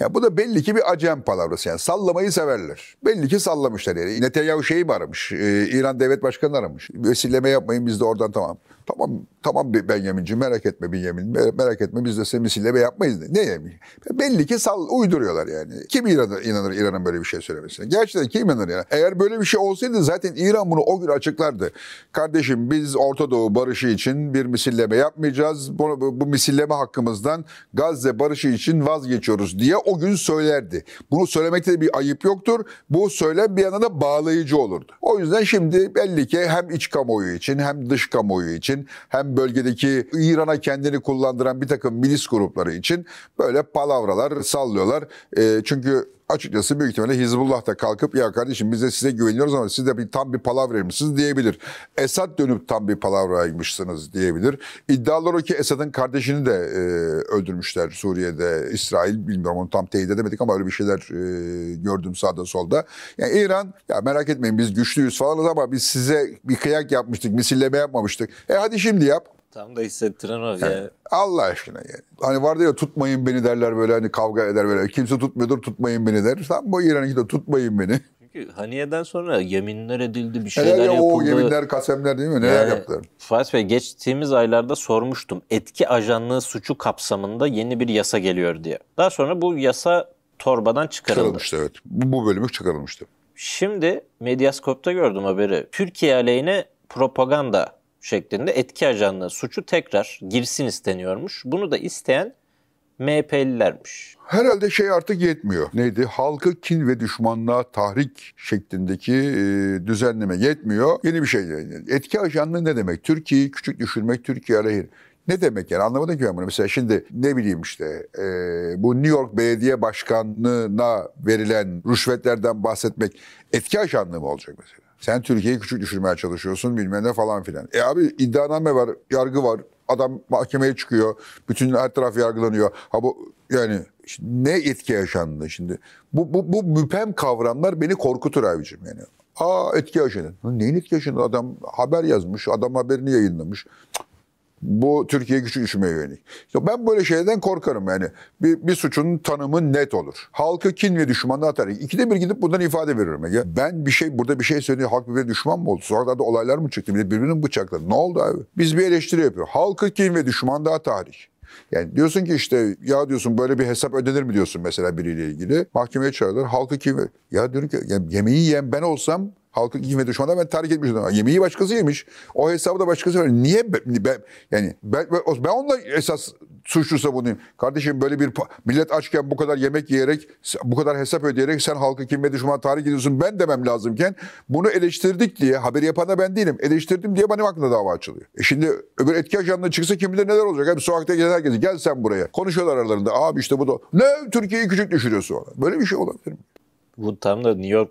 Ya bu da belli ki bir acem palavrası yani sallamayı severler. Belli ki sallamışlar yani. Netanyahu şeyi mi aramış? Ee, İran devlet başkanı aramış. Vesileme yapmayın biz de oradan tamam. Tamam tamam Benjamin'ci merak etme Benjamin merak etme biz de senin misilleme yapmayız. Ne yani? Belli ki sal uyduruyorlar yani. Kim İran'a inanır İran'ın böyle bir şey söylemesine? Gerçekten kim inanır ya? Eğer böyle bir şey olsaydı zaten İran bunu o gün açıklardı. Kardeşim biz Orta Doğu barışı için bir misilleme yapmayacağız. Bu, bu misilleme hakkımızdan Gazze barışı için vazgeçiyoruz diye diye o gün söylerdi. Bunu söylemekte de bir ayıp yoktur. Bu söylem bir yana da bağlayıcı olurdu. O yüzden şimdi belli ki hem iç kamuoyu için hem dış kamuoyu için hem bölgedeki İran'a kendini kullandıran bir takım milis grupları için böyle palavralar sallıyorlar. E, çünkü açıkçası büyük ihtimalle Hizbullah da kalkıp ya kardeşim biz de size güveniyoruz ama siz de bir, tam bir palavraymışsınız diyebilir. Esad dönüp tam bir palavraymışsınız diyebilir. İddialar o ki Esad'ın kardeşini de e, öldürmüşler Suriye'de. İsrail bilmiyorum onu tam teyit edemedik ama öyle bir şeyler e, gördüm sağda solda. Yani İran ya merak etmeyin biz güçlüyüz falanız ama biz size bir kıyak yapmıştık, misilleme yapmamıştık. E hadi şimdi yap. Tam da hissettiren o yani, ya. Allah aşkına yani. Hani vardı ya tutmayın beni derler böyle hani kavga eder böyle. Kimse tutmuyordur tutmayın beni der. Tam bu İran'ınki de tutmayın beni.
Çünkü Haniye'den sonra yeminler edildi bir şeyler Neler, yapıldı. O yeminler
kasemler değil mi? Neler yani, yaptılar?
Fatih Bey geçtiğimiz aylarda sormuştum. Etki ajanlığı suçu kapsamında yeni bir yasa geliyor diye. Daha sonra bu yasa torbadan çıkarıldı. Çıkarılmıştı
evet. Bu, bu bölümü çıkarılmıştı.
Şimdi Medyaskop'ta gördüm haberi. Türkiye aleyhine propaganda şeklinde etki ajanına suçu tekrar girsin isteniyormuş. Bunu da isteyen
MHP'lilermiş. Herhalde şey artık yetmiyor. Neydi? Halkı kin ve düşmanlığa tahrik şeklindeki e, düzenleme yetmiyor. Yeni bir şey. E, etki ajanlığı ne demek? Türkiye'yi küçük düşürmek, Türkiye aleyhine. Ne demek yani anlamadım ki ben bunu. Mesela şimdi ne bileyim işte e, bu New York Belediye Başkanlığı'na verilen rüşvetlerden bahsetmek etki ajanlığı mı olacak mesela? Sen Türkiye'yi küçük düşürmeye çalışıyorsun bilmem ne falan filan. E abi iddianame var, yargı var. Adam mahkemeye çıkıyor. Bütün her taraf yargılanıyor. Ha bu yani ne etki yaşandı şimdi? Bu, bu, bu müpem kavramlar beni korkutur abicim yani. Aa etki yaşadı. Neyin etki yaşadı? Adam haber yazmış, adam haberini yayınlamış. Bu Türkiye güçlü düşmeye yönelik. İşte ben böyle şeyden korkarım yani. Bir, bir suçun tanımı net olur. Halkı kin ve düşmanlığa atar. İkide bir gidip bundan ifade veririm. Ya ben bir şey burada bir şey söylüyor. Halk bir düşman mı oldu? Sonra da olaylar mı çıktı? Birbirinin bıçakları. Ne oldu abi? Biz bir eleştiri yapıyoruz. Halkı kin ve düşmanlığa tarih. Yani diyorsun ki işte ya diyorsun böyle bir hesap ödenir mi diyorsun mesela biriyle ilgili. Mahkemeye çağırırlar. Halkı kim? Ya diyorum ki ya yemeği yiyen ben olsam halkın hizmeti şu anda ben terk etmiştim. Yemeği başkası yemiş. O hesabı da başkası vermiş. Niye ben, ben yani ben, ben, onunla esas suçlu savunayım. Kardeşim böyle bir millet açken bu kadar yemek yiyerek, bu kadar hesap ödeyerek sen halkı kim ve düşman tarih ediyorsun ben demem lazımken bunu eleştirdik diye haberi yapan da ben değilim. Eleştirdim diye benim hakkında dava açılıyor. E şimdi öbür etki ajanına çıksa kim bilir neler olacak. Hep sokakta gelen herkes gel sen buraya. Konuşuyorlar aralarında abi işte bu da ne Türkiye'yi küçük düşürüyorsun ona. Böyle bir şey olabilir mi? Bu tam da New York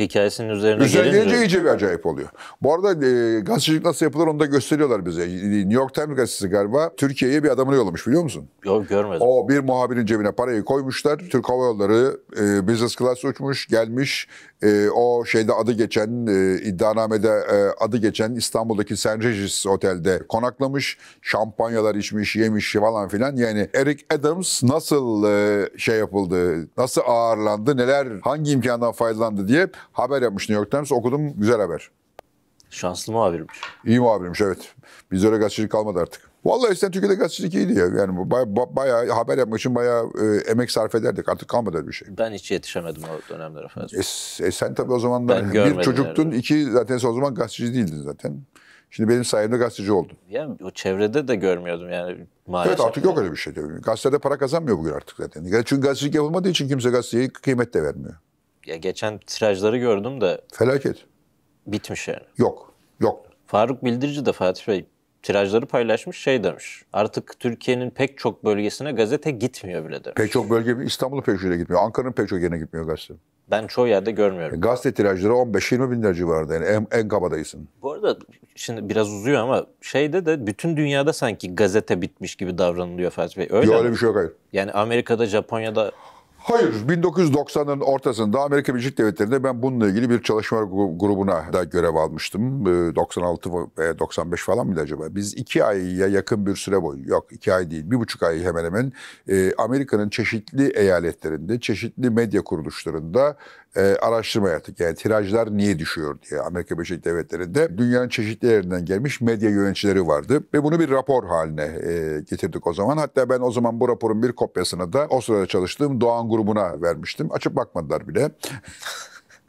hikayesinin üzerine, üzerine gelince... iyice bir acayip oluyor. Bu arada e, gazetecilik nasıl yapılır onu da gösteriyorlar bize. New York Times gazetesi galiba Türkiye'ye bir adamını yollamış biliyor musun? Yok görmedim. O bir muhabirin cebine parayı koymuşlar. Türk Hava Yolları e, business class uçmuş gelmiş. E, o şeyde adı geçen e, iddianamede e, adı geçen İstanbul'daki St. Regis Otel'de konaklamış. Şampanyalar içmiş yemiş falan filan. Yani Eric Adams nasıl e, şey yapıldı, nasıl ağırlandı, neler hangi imkandan faydalandı diye Haber yapmış New York Times okudum güzel haber. Şanslı muhabirmiş. İyi muhabirmiş evet. biz öyle gazetecilik kalmadı artık. Vallahi eskiden Türkiye'de gazetecilik iyiydi ya. Yani baya, baya haber yapmak için baya e, emek sarf ederdik. Artık kalmadı öyle bir şey. Ben hiç yetişemedim o dönemlere efendim. E, e, sen tabii o zaman da bir çocuktun, herhalde. iki zaten o zaman gazeteci değildin zaten. Şimdi benim sayemde gazeteci oldun. Yani o çevrede de görmüyordum yani maalesef. Evet artık yok öyle bir şey. Tabii. Gazetede para kazanmıyor bugün artık zaten. Çünkü gazetecilik yapılmadığı için kimse gazeteye kıymet de vermiyor.
Ya geçen tirajları gördüm de.
Felaket. Bitmiş yani. Yok. Yok.
Faruk Bildirici de Fatih Bey tirajları paylaşmış şey demiş. Artık Türkiye'nin pek çok bölgesine gazete gitmiyor bile demiş. Pek
çok bölge İstanbul'un pek çok gitmiyor. Ankara'nın pek çok yerine gitmiyor gazete. Ben çoğu
yerde görmüyorum.
E, gazete tirajları 15-20 bin lira civarında yani en, en kabadayısın.
Bu arada şimdi biraz uzuyor ama şeyde de bütün dünyada sanki gazete bitmiş gibi davranılıyor Fatih Bey. Öyle Yok öyle bir şey yok hayır. Yani Amerika'da, Japonya'da
Hayır, 1990'ların ortasında Amerika Birleşik Devletleri'nde ben bununla ilgili bir çalışma grubuna da görev almıştım. 96 ee, veya 95 falan mıydı acaba? Biz iki aya yakın bir süre boyu, yok iki ay değil, bir buçuk ay hemen hemen e, Amerika'nın çeşitli eyaletlerinde, çeşitli medya kuruluşlarında e, araştırma yaptık. Yani tirajlar niye düşüyor diye Amerika Birleşik Devletleri'nde dünyanın çeşitli yerinden gelmiş medya yöneticileri vardı ve bunu bir rapor haline e, getirdik o zaman. Hatta ben o zaman bu raporun bir kopyasını da o sırada çalıştığım Doğan grubuna vermiştim. Açıp bakmadılar bile.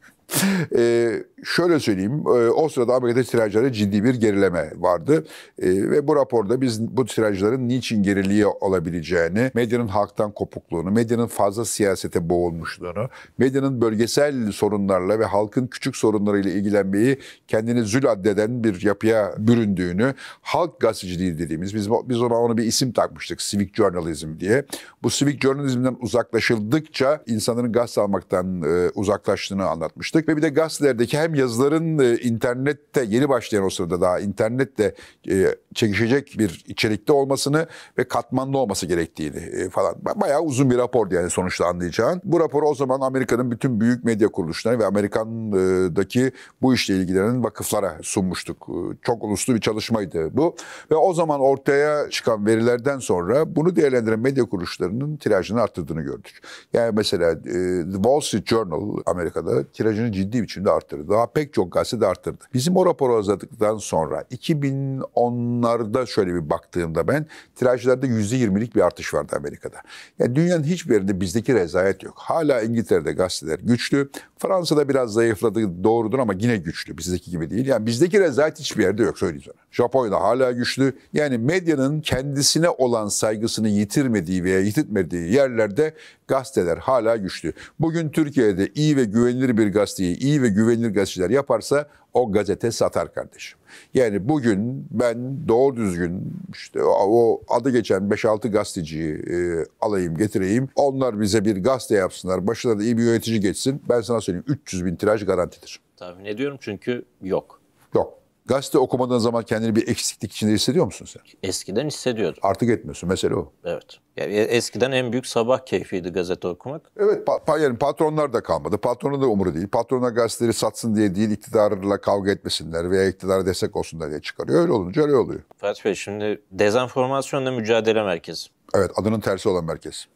e, şöyle söyleyeyim, e, o sırada Amerika'da tirajlara ciddi bir gerileme vardı. E, ve bu raporda biz bu tirajların niçin geriliği olabileceğini, medyanın halktan kopukluğunu, medyanın fazla siyasete boğulmuşluğunu, medyanın bölgesel sorunlarla ve halkın küçük sorunlarıyla ilgilenmeyi kendini zül addeden bir yapıya büründüğünü, halk gazeteciliği dediğimiz, biz, biz ona onu bir isim takmıştık, civic journalism diye. Bu civic journalism'den uzaklaşıldıkça insanların gazete almaktan e, uzaklaştığını anlatmıştık. Ve bir de gazetelerdeki hem hem yazıların e, internette yeni başlayan o sırada daha internette e, çekişecek bir içerikte olmasını ve katmanlı olması gerektiğini e, falan. Bayağı uzun bir rapor yani sonuçta anlayacağın. Bu raporu o zaman Amerika'nın bütün büyük medya kuruluşları ve Amerikan'daki bu işle ilgilenen vakıflara sunmuştuk. Çok uluslu bir çalışmaydı bu. Ve o zaman ortaya çıkan verilerden sonra bunu değerlendiren medya kuruluşlarının tirajını arttırdığını gördük. Yani mesela The Wall Street Journal Amerika'da tirajını ciddi biçimde arttırdı daha pek çok gazete arttırdı. Bizim o raporu hazırladıktan sonra 2010'larda şöyle bir baktığımda ben tirajlarda %20'lik bir artış vardı Amerika'da. Yani dünyanın hiçbir yerinde bizdeki rezayet yok. Hala İngiltere'de gazeteler güçlü. Fransa'da biraz zayıfladı doğrudur ama yine güçlü. Bizdeki gibi değil. Yani bizdeki rezayet hiçbir yerde yok söyleyeceğim. Japonya hala güçlü. Yani medyanın kendisine olan saygısını yitirmediği veya yitirmediği yerlerde gazeteler hala güçlü. Bugün Türkiye'de iyi ve güvenilir bir gazeteyi iyi ve güvenilir gazeteciler yaparsa o gazete satar kardeşim. Yani bugün ben doğru düzgün işte o adı geçen 5-6 gazeteciyi e, alayım getireyim. Onlar bize bir gazete yapsınlar. Başına da iyi bir yönetici geçsin. Ben sana söyleyeyim 300 bin tiraj garantidir. Tahmin
ediyorum çünkü
yok. Yok. Gazete okumadığın zaman kendini bir eksiklik içinde hissediyor musun sen? Eskiden hissediyordum. Artık etmiyorsun. Mesele
o. Evet. Yani eskiden en büyük sabah keyfiydi gazete okumak.
Evet. Pa- yani patronlar da kalmadı. Patronun da umuru değil. Patronlar gazeteleri satsın diye değil, iktidarla kavga etmesinler veya iktidara destek olsunlar diye çıkarıyor. Öyle olunca öyle oluyor.
Fatih Bey şimdi dezenformasyonla mücadele merkezi.
Evet. Adının tersi olan merkez.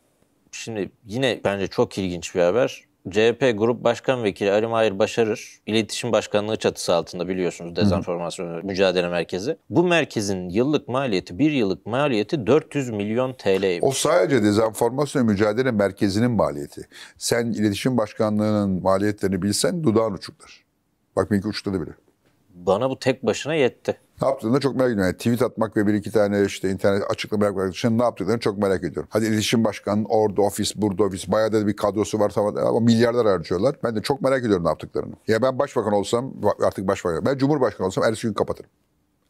Şimdi yine bence çok ilginç bir haber.
CHP Grup Başkan Vekili Ali Mahir Başarır, İletişim Başkanlığı çatısı altında biliyorsunuz Dezenformasyon Hı. Mücadele Merkezi. Bu merkezin yıllık maliyeti, bir yıllık maliyeti 400 milyon
TL. O sadece Dezenformasyon Mücadele Merkezi'nin maliyeti. Sen İletişim Başkanlığı'nın maliyetlerini bilsen dudağın uçuklar. Bak belki uçukladı bile.
Bana bu tek
başına yetti. Ne yaptığını çok merak ediyorum. Yani tweet atmak ve bir iki tane işte internet açıklama yapmak için ne yaptıklarını çok merak ediyorum. Hadi iletişim başkanı orada ofis, burada ofis. Bayağı da bir kadrosu var ama milyarlar harcıyorlar. Ben de çok merak ediyorum ne yaptıklarını. Ya ben başbakan olsam artık başbakan. Ben cumhurbaşkanı olsam ertesi gün kapatırım.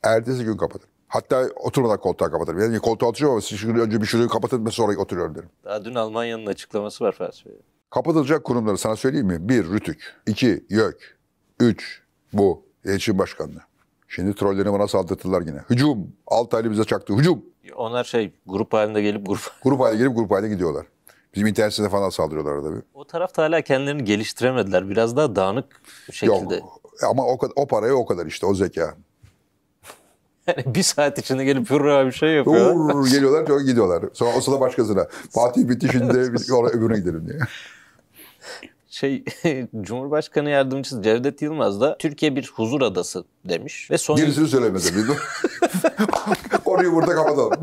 Ertesi gün kapatırım. Hatta oturmadan koltuğa kapatırım. Yani koltuğa oturuyorum ama siz önce bir şurayı kapatın ve sonra oturuyorum derim.
Daha dün Almanya'nın açıklaması var Fatih Bey.
Kapatılacak kurumları sana söyleyeyim mi? Bir, Rütük. iki YÖK. Üç, bu. İletişim Başkanlığı. Şimdi trollerini bana saldırttılar yine. Hücum. Altaylı bize çaktı. Hücum. Onlar şey grup halinde gelip grup Grup haline gelip grup haline gidiyorlar. Bizim internet sitesine falan saldırıyorlar arada bir.
O tarafta hala kendilerini
geliştiremediler. Biraz daha dağınık şekilde. Yok. Ama o, o paraya o kadar işte o zeka.
Yani bir saat içinde gelip hurra bir şey yapıyor. Uğur,
geliyorlar çok gidiyorlar. Sonra o sıra başkasına. Fatih bitti şimdi öbürüne gidelim diye.
şey Cumhurbaşkanı yardımcısı Cevdet Yılmaz da Türkiye bir huzur adası demiş ve son Gerisini
söylemedi. Konuyu burada kapatalım.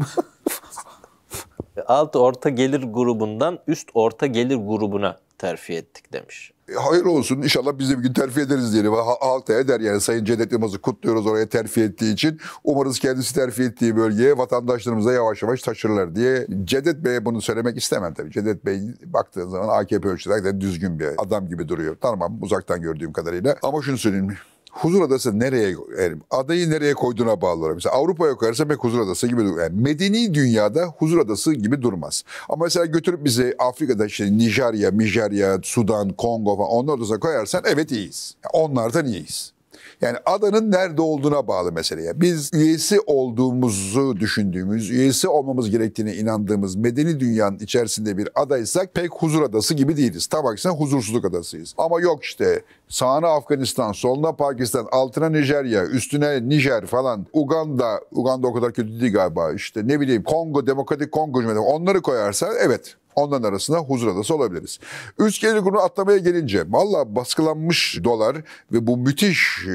Alt orta gelir grubundan üst orta gelir grubuna terfi ettik demiş.
E, hayır olsun inşallah biz de bir gün terfi ederiz diyelim. Ha, halk eder yani Sayın Cevdet Yılmaz'ı kutluyoruz oraya terfi ettiği için. Umarız kendisi terfi ettiği bölgeye vatandaşlarımıza yavaş yavaş taşırlar diye. Cevdet Bey'e bunu söylemek istemem tabii. Cevdet Bey baktığın zaman AKP ölçülerek düzgün bir adam gibi duruyor. Tamam uzaktan gördüğüm kadarıyla. Ama şunu söyleyeyim Huzur Adası nereye yani adayı nereye koyduğuna bağlı olarak. Mesela Avrupa'ya koyarsa pek Huzur Adası gibi durmaz. Yani medeni dünyada Huzur Adası gibi durmaz. Ama mesela götürüp bizi Afrika'da işte Nijerya, Mijerya, Sudan, Kongo falan onlar odasına koyarsan evet iyiyiz. Yani onlardan iyiyiz. Yani adanın nerede olduğuna bağlı meseleye. Biz üyesi olduğumuzu düşündüğümüz, üyesi olmamız gerektiğine inandığımız medeni dünyanın içerisinde bir adaysak pek huzur adası gibi değiliz. Tam aksine huzursuzluk adasıyız. Ama yok işte sağına Afganistan, soluna Pakistan, altına Nijerya, üstüne Nijer falan, Uganda, Uganda o kadar kötü değil galiba işte ne bileyim Kongo, Demokratik Kongo Cumhuriyeti onları koyarsa evet Onların arasında huzur adası olabiliriz. Üst gelir grubunu atlamaya gelince valla baskılanmış dolar ve bu müthiş e,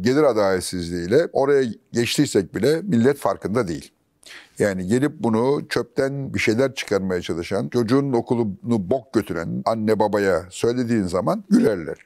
gelir adaletsizliğiyle oraya geçtiysek bile millet farkında değil. Yani gelip bunu çöpten bir şeyler çıkarmaya çalışan, çocuğun okulunu bok götüren anne babaya söylediğin zaman gülerler.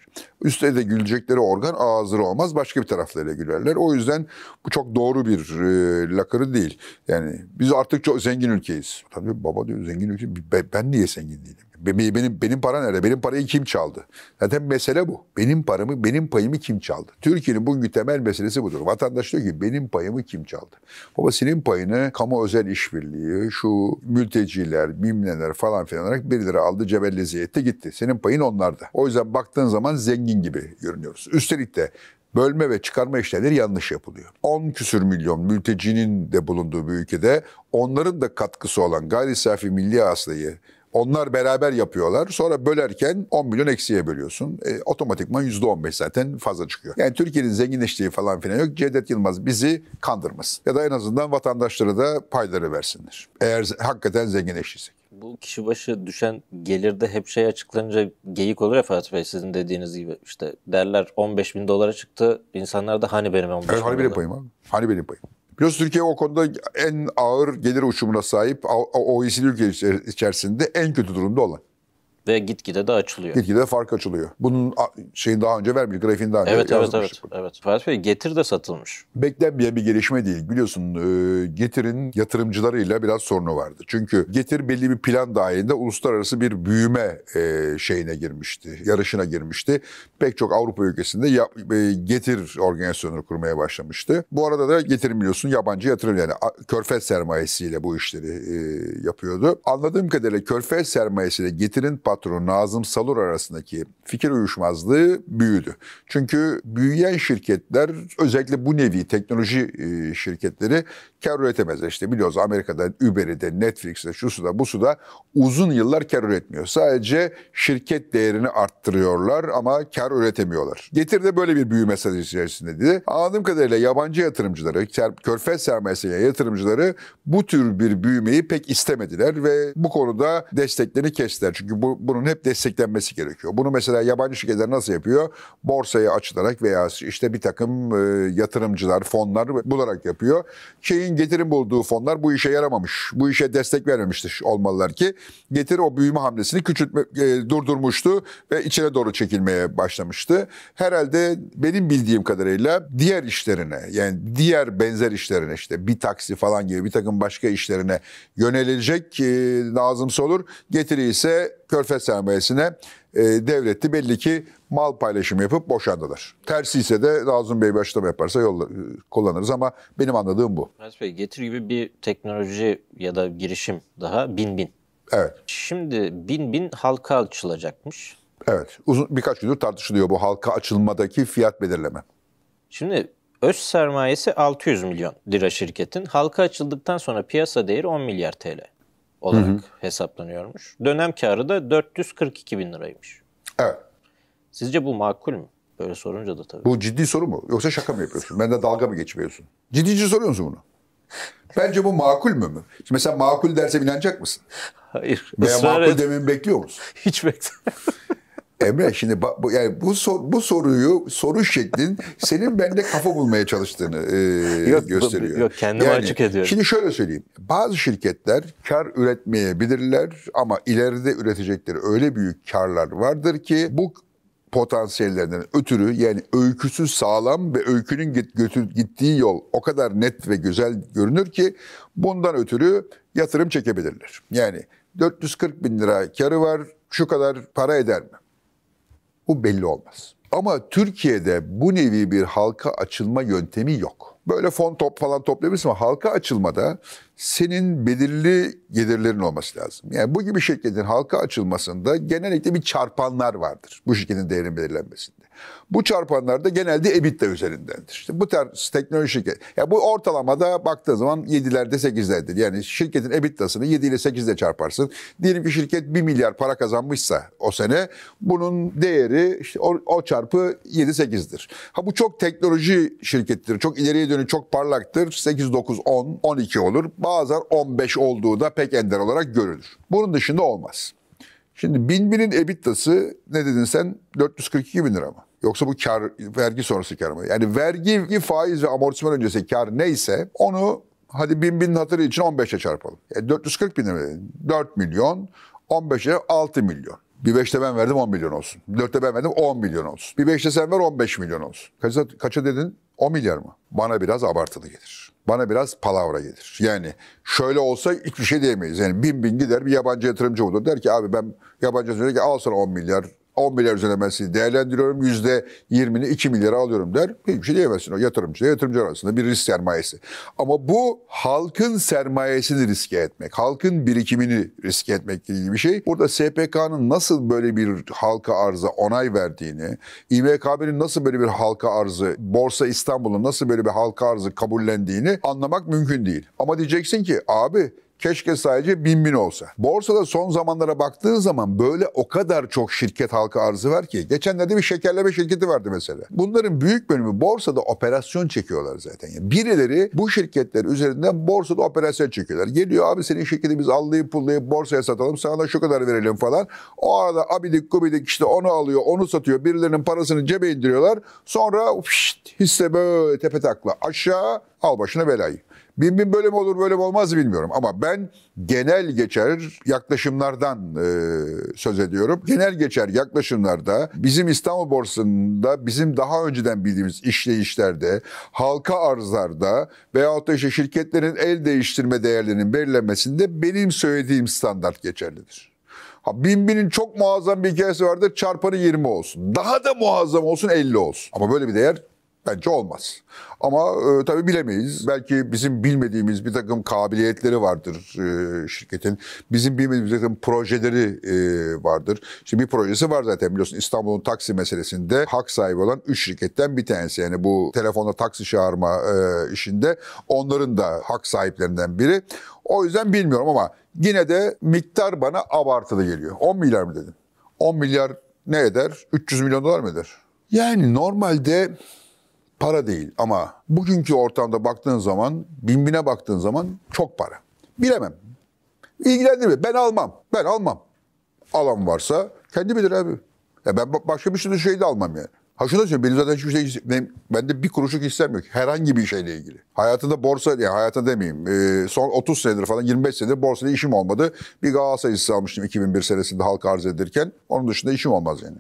Üstelik de gülecekleri organ ağzı olmaz başka bir taraflarıyla gülerler. O yüzden bu çok doğru bir e, lakırı değil. Yani biz artık çok zengin ülkeyiz. Tabii baba diyor zengin ülke ben niye zengin değilim? Benim benim para nerede? Benim parayı kim çaldı? Zaten mesele bu. Benim paramı, benim payımı kim çaldı? Türkiye'nin bugün temel meselesi budur. Vatandaş diyor ki benim payımı kim çaldı? Baba senin payını kamu özel işbirliği, şu mülteciler, bilmemler falan filan olarak lira aldı, cebellezi etti gitti. Senin payın onlarda. O yüzden baktığın zaman zengin gibi görünüyoruz. Üstelik de bölme ve çıkarma işlemleri yanlış yapılıyor. 10 küsür milyon mültecinin de bulunduğu bir ülkede onların da katkısı olan gayri safi milli hasılayı onlar beraber yapıyorlar. Sonra bölerken 10 milyon eksiye bölüyorsun. E, otomatikman %15 zaten fazla çıkıyor. Yani Türkiye'nin zenginleştiği falan filan yok. Cevdet Yılmaz bizi kandırmasın. Ya da en azından vatandaşlara da payları versinler. Eğer hakikaten zenginleştiysek. Bu kişi başı düşen gelirde hep şey açıklanınca geyik olur ya
Fatih Bey sizin dediğiniz gibi. işte derler 15 bin dolara çıktı. İnsanlar da hani benim 15 bin evet, Hani benim payım abi.
Hani benim payım. Biliyorsunuz Türkiye o konuda en ağır gelir uçumuna sahip OECD ülkeler içerisinde en kötü durumda olan
ve gitgide de açılıyor. Gitgide
fark açılıyor. Bunun şeyin daha önce vermiş, grafiğini daha önce evet, evet, evet,
evet. Fatih Bey Getir de satılmış.
Beklenmeyen bir gelişme değil. Biliyorsun e, Getir'in yatırımcılarıyla biraz sorunu vardı. Çünkü Getir belli bir plan dahilinde uluslararası bir büyüme e, şeyine girmişti, yarışına girmişti. Pek çok Avrupa ülkesinde e, Getir organizasyonunu kurmaya başlamıştı. Bu arada da Getir biliyorsun yabancı yatırım yani körfez sermayesiyle bu işleri yapıyordu. Anladığım kadarıyla körfez sermayesiyle Getir'in pat patronu Nazım Salur arasındaki fikir uyuşmazlığı büyüdü. Çünkü büyüyen şirketler özellikle bu nevi teknoloji e, şirketleri kar üretemez. İşte biliyoruz Amerika'da Uber'de, Netflix'te, şu suda, bu suda uzun yıllar kar üretmiyor. Sadece şirket değerini arttırıyorlar ama kar üretemiyorlar. Getir de böyle bir büyüme mesajı içerisinde dedi. Anladığım kadarıyla yabancı yatırımcıları, körfez sermayesiyle yatırımcıları bu tür bir büyümeyi pek istemediler ve bu konuda desteklerini kestiler. Çünkü bu, bunun hep desteklenmesi gerekiyor. Bunu mesela yabancı şirketler nasıl yapıyor? Borsaya açılarak veya işte bir takım e, yatırımcılar, fonlar bularak yapıyor. Şeyin getirin bulduğu fonlar bu işe yaramamış. Bu işe destek vermemiştir olmalılar ki. Getir o büyüme hamlesini küçültme, e, durdurmuştu ve içine doğru çekilmeye başlamıştı. Herhalde benim bildiğim kadarıyla diğer işlerine yani diğer benzer işlerine işte bir taksi falan gibi bir takım başka işlerine yönelilecek e, lazımsa olur. Getiri ise körfez külfet sermayesine e, devletti. Belli ki mal paylaşımı yapıp boşandılar. Tersi ise de Nazım Bey bir yaparsa yolla, e, kullanırız ama benim anladığım bu.
Murat Bey getir gibi bir teknoloji ya da girişim daha bin bin. Evet. Şimdi bin bin halka açılacakmış.
Evet. Uzun birkaç gündür tartışılıyor bu halka açılmadaki fiyat belirleme. Şimdi
öz sermayesi 600 milyon lira şirketin. Halka açıldıktan sonra piyasa değeri 10 milyar TL olarak hı hı. hesaplanıyormuş. Dönem karı da 442 bin liraymış. Evet. Sizce bu makul mü? Böyle sorunca da tabii. Bu
ciddi soru mu? Yoksa şaka mı yapıyorsun? Ben de dalga mı geçmiyorsun? Ciddi ciddi soruyorsun bunu. Bence bu makul mü mü? Şimdi mesela makul derse inanacak mısın? Hayır. Veya makul et. demin bekliyor musun? Hiç beklemiyorum. Emre şimdi bu, yani bu sor, bu soruyu soru şeklin senin bende kafa bulmaya çalıştığını e, yok, gösteriyor. Yok kendimi yani, açık ediyorum. Şimdi şöyle söyleyeyim. Bazı şirketler kar üretmeyebilirler ama ileride üretecekleri öyle büyük karlar vardır ki bu potansiyellerinden ötürü yani öyküsü sağlam ve öykünün git, götür, gittiği yol o kadar net ve güzel görünür ki bundan ötürü yatırım çekebilirler. Yani 440 bin lira karı var şu kadar para eder mi? Bu belli olmaz. Ama Türkiye'de bu nevi bir halka açılma yöntemi yok. Böyle fon top falan toplayabilirsin ama halka açılmada senin belirli gelirlerin olması lazım. Yani bu gibi şirketin halka açılmasında genellikle bir çarpanlar vardır bu şirketin değerinin belirlenmesinde. Bu çarpanlar da genelde EBITDA üzerindendir. İşte bu tarz teknoloji şirket. Ya yani bu ortalamada baktığın zaman 7'lerde 8'lerdir. Yani şirketin EBITDA'sını 7 ile 8 ile çarparsın. Diyelim ki şirket 1 milyar para kazanmışsa o sene bunun değeri işte o, o çarpı 7 8'dir. Ha bu çok teknoloji şirkettir. Çok ileriye dönük çok parlaktır. 8 9 10 12 olur bazen 15 olduğu da pek ender olarak görülür. Bunun dışında olmaz. Şimdi 1000 binin EBITDA'sı ne dedin sen 442 bin lira mı? Yoksa bu kar, vergi sonrası kar mı? Yani vergi, faiz ve amortisman öncesi kar neyse onu hadi bin binin hatırı için 15'e çarpalım. E 440 bin lira 4 milyon, 15'e 6 milyon. Bir beşte ben verdim 10 milyon olsun. Dörtte ben verdim 10 milyon olsun. Bir beşte sen ver 15 milyon olsun. Kaça, kaça dedin? 10 milyar mı? Bana biraz abartılı gelir bana biraz palavra gelir. Yani şöyle olsa hiçbir şey diyemeyiz. Yani bin bin gider bir yabancı yatırımcı olur. Der ki abi ben yabancı yatırımcı der ki al sana 10 milyar 10 milyar ödemesini değerlendiriyorum. yüzde %20'ni 2 milyara alıyorum der. Hiçbir şey diyemezsin. O yatırımcı yatırımcı arasında bir risk sermayesi. Ama bu halkın sermayesini riske etmek, halkın birikimini riske etmek gibi bir şey. Burada SPK'nın nasıl böyle bir halka arzı onay verdiğini, İMKB'nin nasıl böyle bir halka arzı, Borsa İstanbul'un nasıl böyle bir halka arzı kabullendiğini anlamak mümkün değil. Ama diyeceksin ki abi Keşke sadece bin bin olsa. Borsada son zamanlara baktığın zaman böyle o kadar çok şirket halka arzı var ki. Geçenlerde bir şekerleme şirketi vardı mesela. Bunların büyük bölümü borsada operasyon çekiyorlar zaten. Yani birileri bu şirketler üzerinden borsada operasyon çekiyorlar. Geliyor abi senin şirketi biz allayıp pullayıp borsaya satalım sana da şu kadar verelim falan. O arada abidik gubidik işte onu alıyor onu satıyor. Birilerinin parasını cebe indiriyorlar. Sonra fişt, hisse böyle tepetakla aşağı al başına belayı. Bin bin bölüm olur bölüm olmaz bilmiyorum ama ben genel geçer yaklaşımlardan e, söz ediyorum. Genel geçer yaklaşımlarda bizim İstanbul Borsası'nda bizim daha önceden bildiğimiz işleyişlerde, halka arzlarda veyahut da işte şirketlerin el değiştirme değerlerinin belirlenmesinde benim söylediğim standart geçerlidir. Ha, bin binin çok muazzam bir hikayesi vardır. Çarpanı 20 olsun. Daha da muazzam olsun 50 olsun. Ama böyle bir değer Bence olmaz. Ama e, tabii bilemeyiz. Belki bizim bilmediğimiz bir takım kabiliyetleri vardır e, şirketin. Bizim bilmediğimiz bir takım projeleri e, vardır. Şimdi bir projesi var zaten biliyorsun İstanbul'un taksi meselesinde hak sahibi olan 3 şirketten bir tanesi. Yani bu telefonda taksi çağırma e, işinde onların da hak sahiplerinden biri. O yüzden bilmiyorum ama yine de miktar bana abartılı geliyor. 10 milyar mı dedin? 10 milyar ne eder? 300 milyon dolar mı eder? Yani normalde para değil ama bugünkü ortamda baktığın zaman, bin bine baktığın zaman çok para. Bilemem. İlgilendirme. Ben almam. Ben almam. Alan varsa kendi bilir abi. Ya ben başka bir sürü şey de almam yani. Ha şunu da söyleyeyim. Benim zaten hiçbir şey benim, de bir kuruşluk hissem yok. Herhangi bir şeyle ilgili. Hayatında borsa, yani hayatında demeyeyim. E, son 30 senedir falan 25 senedir borsada işim olmadı. Bir Galatasaray hissesi almıştım 2001 senesinde halka arz edilirken. Onun dışında işim olmaz yani.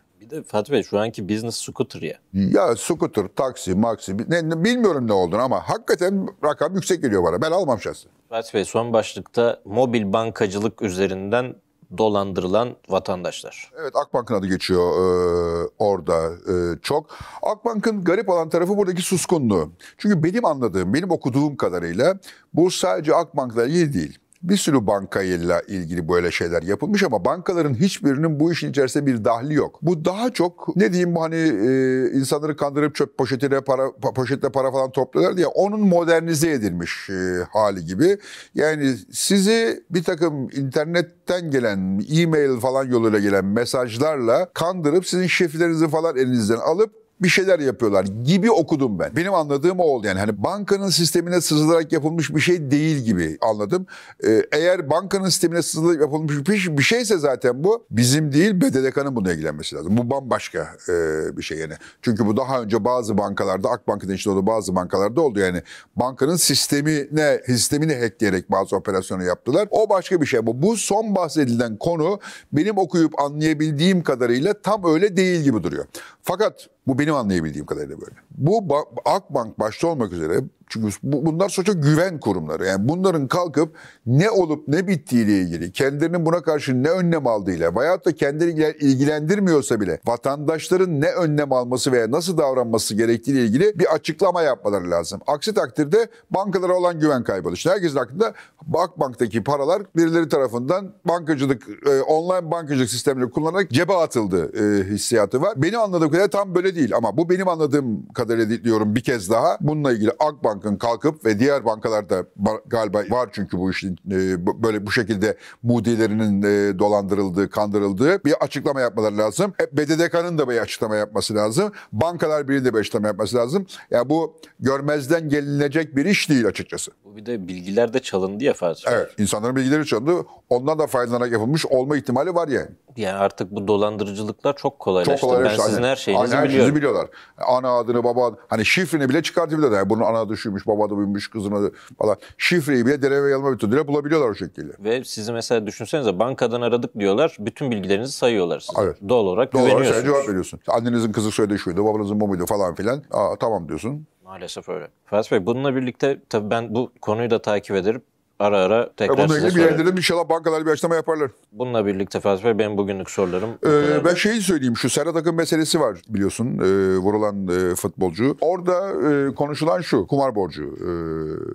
Fatih Bey şu anki business scooter ya. Ya scooter, taksi, maksi ne, bilmiyorum ne olduğunu ama hakikaten rakam yüksek geliyor bana. Ben almam şahsen.
Fatih Bey son başlıkta mobil bankacılık üzerinden dolandırılan vatandaşlar.
Evet Akbank'ın adı geçiyor e, orada e, çok. Akbank'ın garip olan tarafı buradaki suskunluğu. Çünkü benim anladığım, benim okuduğum kadarıyla bu sadece Akbank'la ilgili değil. Bir sürü bankayla ilgili böyle şeyler yapılmış ama bankaların hiçbirinin bu işin içerisinde bir dahli yok. Bu daha çok ne diyeyim bu hani e, insanları kandırıp çöp poşetine para poşetle para falan topluyorlar diye onun modernize edilmiş e, hali gibi. Yani sizi bir takım internetten gelen e-mail falan yoluyla gelen mesajlarla kandırıp sizin şifrelerinizi falan elinizden alıp bir şeyler yapıyorlar gibi okudum ben. Benim anladığım o oldu yani. Hani bankanın sistemine sızılarak yapılmış bir şey değil gibi anladım. Ee, eğer bankanın sistemine sızılarak yapılmış bir, şey, bir şeyse zaten bu bizim değil BDDK'nın bunu ilgilenmesi lazım. Bu bambaşka e, bir şey yani. Çünkü bu daha önce bazı bankalarda Akbank'ın içinde olduğu bazı bankalarda oldu yani. Bankanın sistemine sistemini hackleyerek bazı operasyonu yaptılar. O başka bir şey. Bu, bu son bahsedilen konu benim okuyup anlayabildiğim kadarıyla tam öyle değil gibi duruyor. Fakat bu benim anlayabildiğim kadarıyla böyle. Bu Akbank başta olmak üzere çünkü bu, bunlar sonuçta güven kurumları. Yani bunların kalkıp ne olup ne bittiğiyle ilgili, kendilerinin buna karşı ne önlem aldığıyla veyahut da kendileri ilgilendirmiyorsa bile vatandaşların ne önlem alması veya nasıl davranması gerektiğiyle ilgili bir açıklama yapmaları lazım. Aksi takdirde bankalara olan güven kaybolur. İşte herkesin aklında Akbank'taki paralar birileri tarafından bankacılık, e, online bankacılık sistemleri kullanarak cebe atıldı e, hissiyatı var. Benim anladığım kadarıyla tam böyle değil ama bu benim anladığım kadarıyla diyorum bir kez daha. Bununla ilgili Akbank Bank'ın kalkıp ve diğer bankalarda galiba var çünkü bu işin e, böyle bu şekilde mudilerinin e, dolandırıldığı, kandırıldığı bir açıklama yapmaları lazım. E, BDDK'nın da bir açıklama yapması lazım. Bankalar Birliği de bir açıklama yapması lazım. Ya yani bu görmezden gelinecek bir iş değil açıkçası. Bu bir de bilgiler de çalındı ya Fatih. Evet, insanların bilgileri çalındı. Ondan da faydalanarak yapılmış olma ihtimali var yani yani artık bu dolandırıcılıklar çok kolaylaştı. Çok kolaylaştı. Ben sizin her şeyinizi her biliyorum. biliyorlar. Ana adını, baba adını. Hani şifreni bile çıkartabiliyorlar. Yani bunun ana adı şuymuş, baba adı buymuş, kızın adı falan. Şifreyi bile deneme yanılma metoduyla bulabiliyorlar o şekilde.
Ve sizi mesela düşünsenize bankadan aradık diyorlar. Bütün bilgilerinizi sayıyorlar size. Evet. Doğal olarak Doğal güveniyorsunuz. Doğal olarak cevap
veriyorsun. Annenizin kızı söyledi şuydu, babanızın bu falan filan. Aa, tamam diyorsun.
Maalesef öyle. Fatih Bey bununla birlikte tabii ben bu konuyu da takip ederim ara ara tekrar e, bununla size bir bilgilendirelim.
İnşallah bankalar bir açlama yaparlar.
Bununla birlikte Fatih Bey benim bugünlük sorularım. Ee,
ben şeyi söyleyeyim. Şu Serhat Akın meselesi var biliyorsun. E, vurulan e, futbolcu. Orada e, konuşulan şu. Kumar borcu e,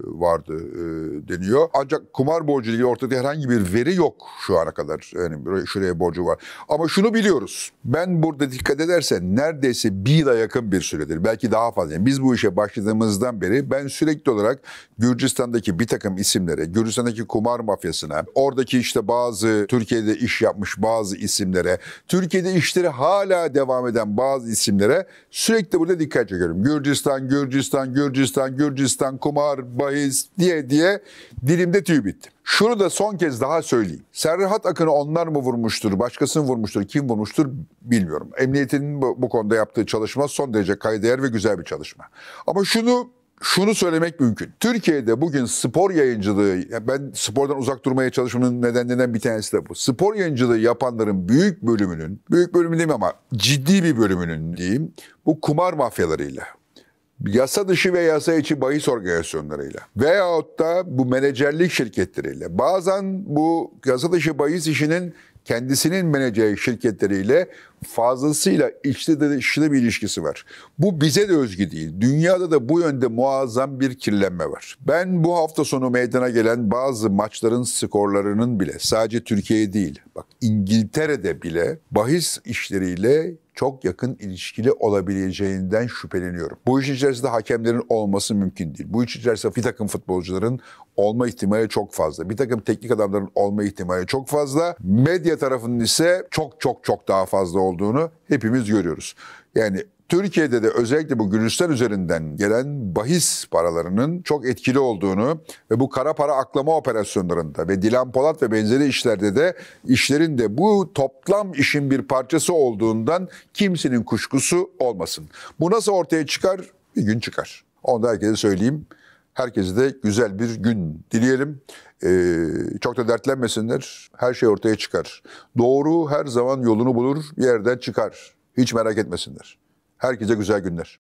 vardı e, deniyor. Ancak kumar borcu ile ortada herhangi bir veri yok şu ana kadar. Yani şuraya borcu var. Ama şunu biliyoruz. Ben burada dikkat edersen neredeyse bir yıla yakın bir süredir. Belki daha fazla. Yani biz bu işe başladığımızdan beri ben sürekli olarak Gürcistan'daki bir takım isimlere Gürcistan'daki kumar mafyasına, oradaki işte bazı Türkiye'de iş yapmış bazı isimlere, Türkiye'de işleri hala devam eden bazı isimlere sürekli burada dikkat çekiyorum. Gürcistan, Gürcistan, Gürcistan, Gürcistan, kumar, bahis diye diye dilimde tüy bitti. Şunu da son kez daha söyleyeyim. Serhat Akın'ı onlar mı vurmuştur, başkasını vurmuştur, kim vurmuştur bilmiyorum. Emniyetin bu, bu konuda yaptığı çalışma son derece kayda değer ve güzel bir çalışma. Ama şunu şunu söylemek mümkün. Türkiye'de bugün spor yayıncılığı, ben spordan uzak durmaya çalışmanın nedenlerinden bir tanesi de bu. Spor yayıncılığı yapanların büyük bölümünün, büyük bölümü değil ama ciddi bir bölümünün diyeyim, bu kumar mafyalarıyla, yasa dışı ve yasa içi bahis organizasyonlarıyla veyahut da bu menajerlik şirketleriyle bazen bu yasa dışı bahis işinin kendisinin meneceği şirketleriyle fazlasıyla içli dışlı bir ilişkisi var. Bu bize de özgü değil. Dünyada da bu yönde muazzam bir kirlenme var. Ben bu hafta sonu meydana gelen bazı maçların skorlarının bile sadece Türkiye'ye değil, bak İngiltere'de bile bahis işleriyle çok yakın ilişkili olabileceğinden şüpheleniyorum. Bu iş içerisinde hakemlerin olması mümkün değil. Bu iş içerisinde bir takım futbolcuların olma ihtimali çok fazla. Bir takım teknik adamların olma ihtimali çok fazla. Medya tarafının ise çok çok çok daha fazla olduğunu hepimiz görüyoruz. Yani Türkiye'de de özellikle bu Gürcistan üzerinden gelen bahis paralarının çok etkili olduğunu ve bu kara para aklama operasyonlarında ve Dilan Polat ve benzeri işlerde de işlerin de bu toplam işin bir parçası olduğundan kimsenin kuşkusu olmasın. Bu nasıl ortaya çıkar? Bir gün çıkar. Onu da herkese söyleyeyim. Herkese de güzel bir gün dileyelim. Ee, çok da dertlenmesinler. Her şey ortaya çıkar. Doğru her zaman yolunu bulur, bir yerden çıkar. Hiç merak etmesinler. Herkese güzel günler.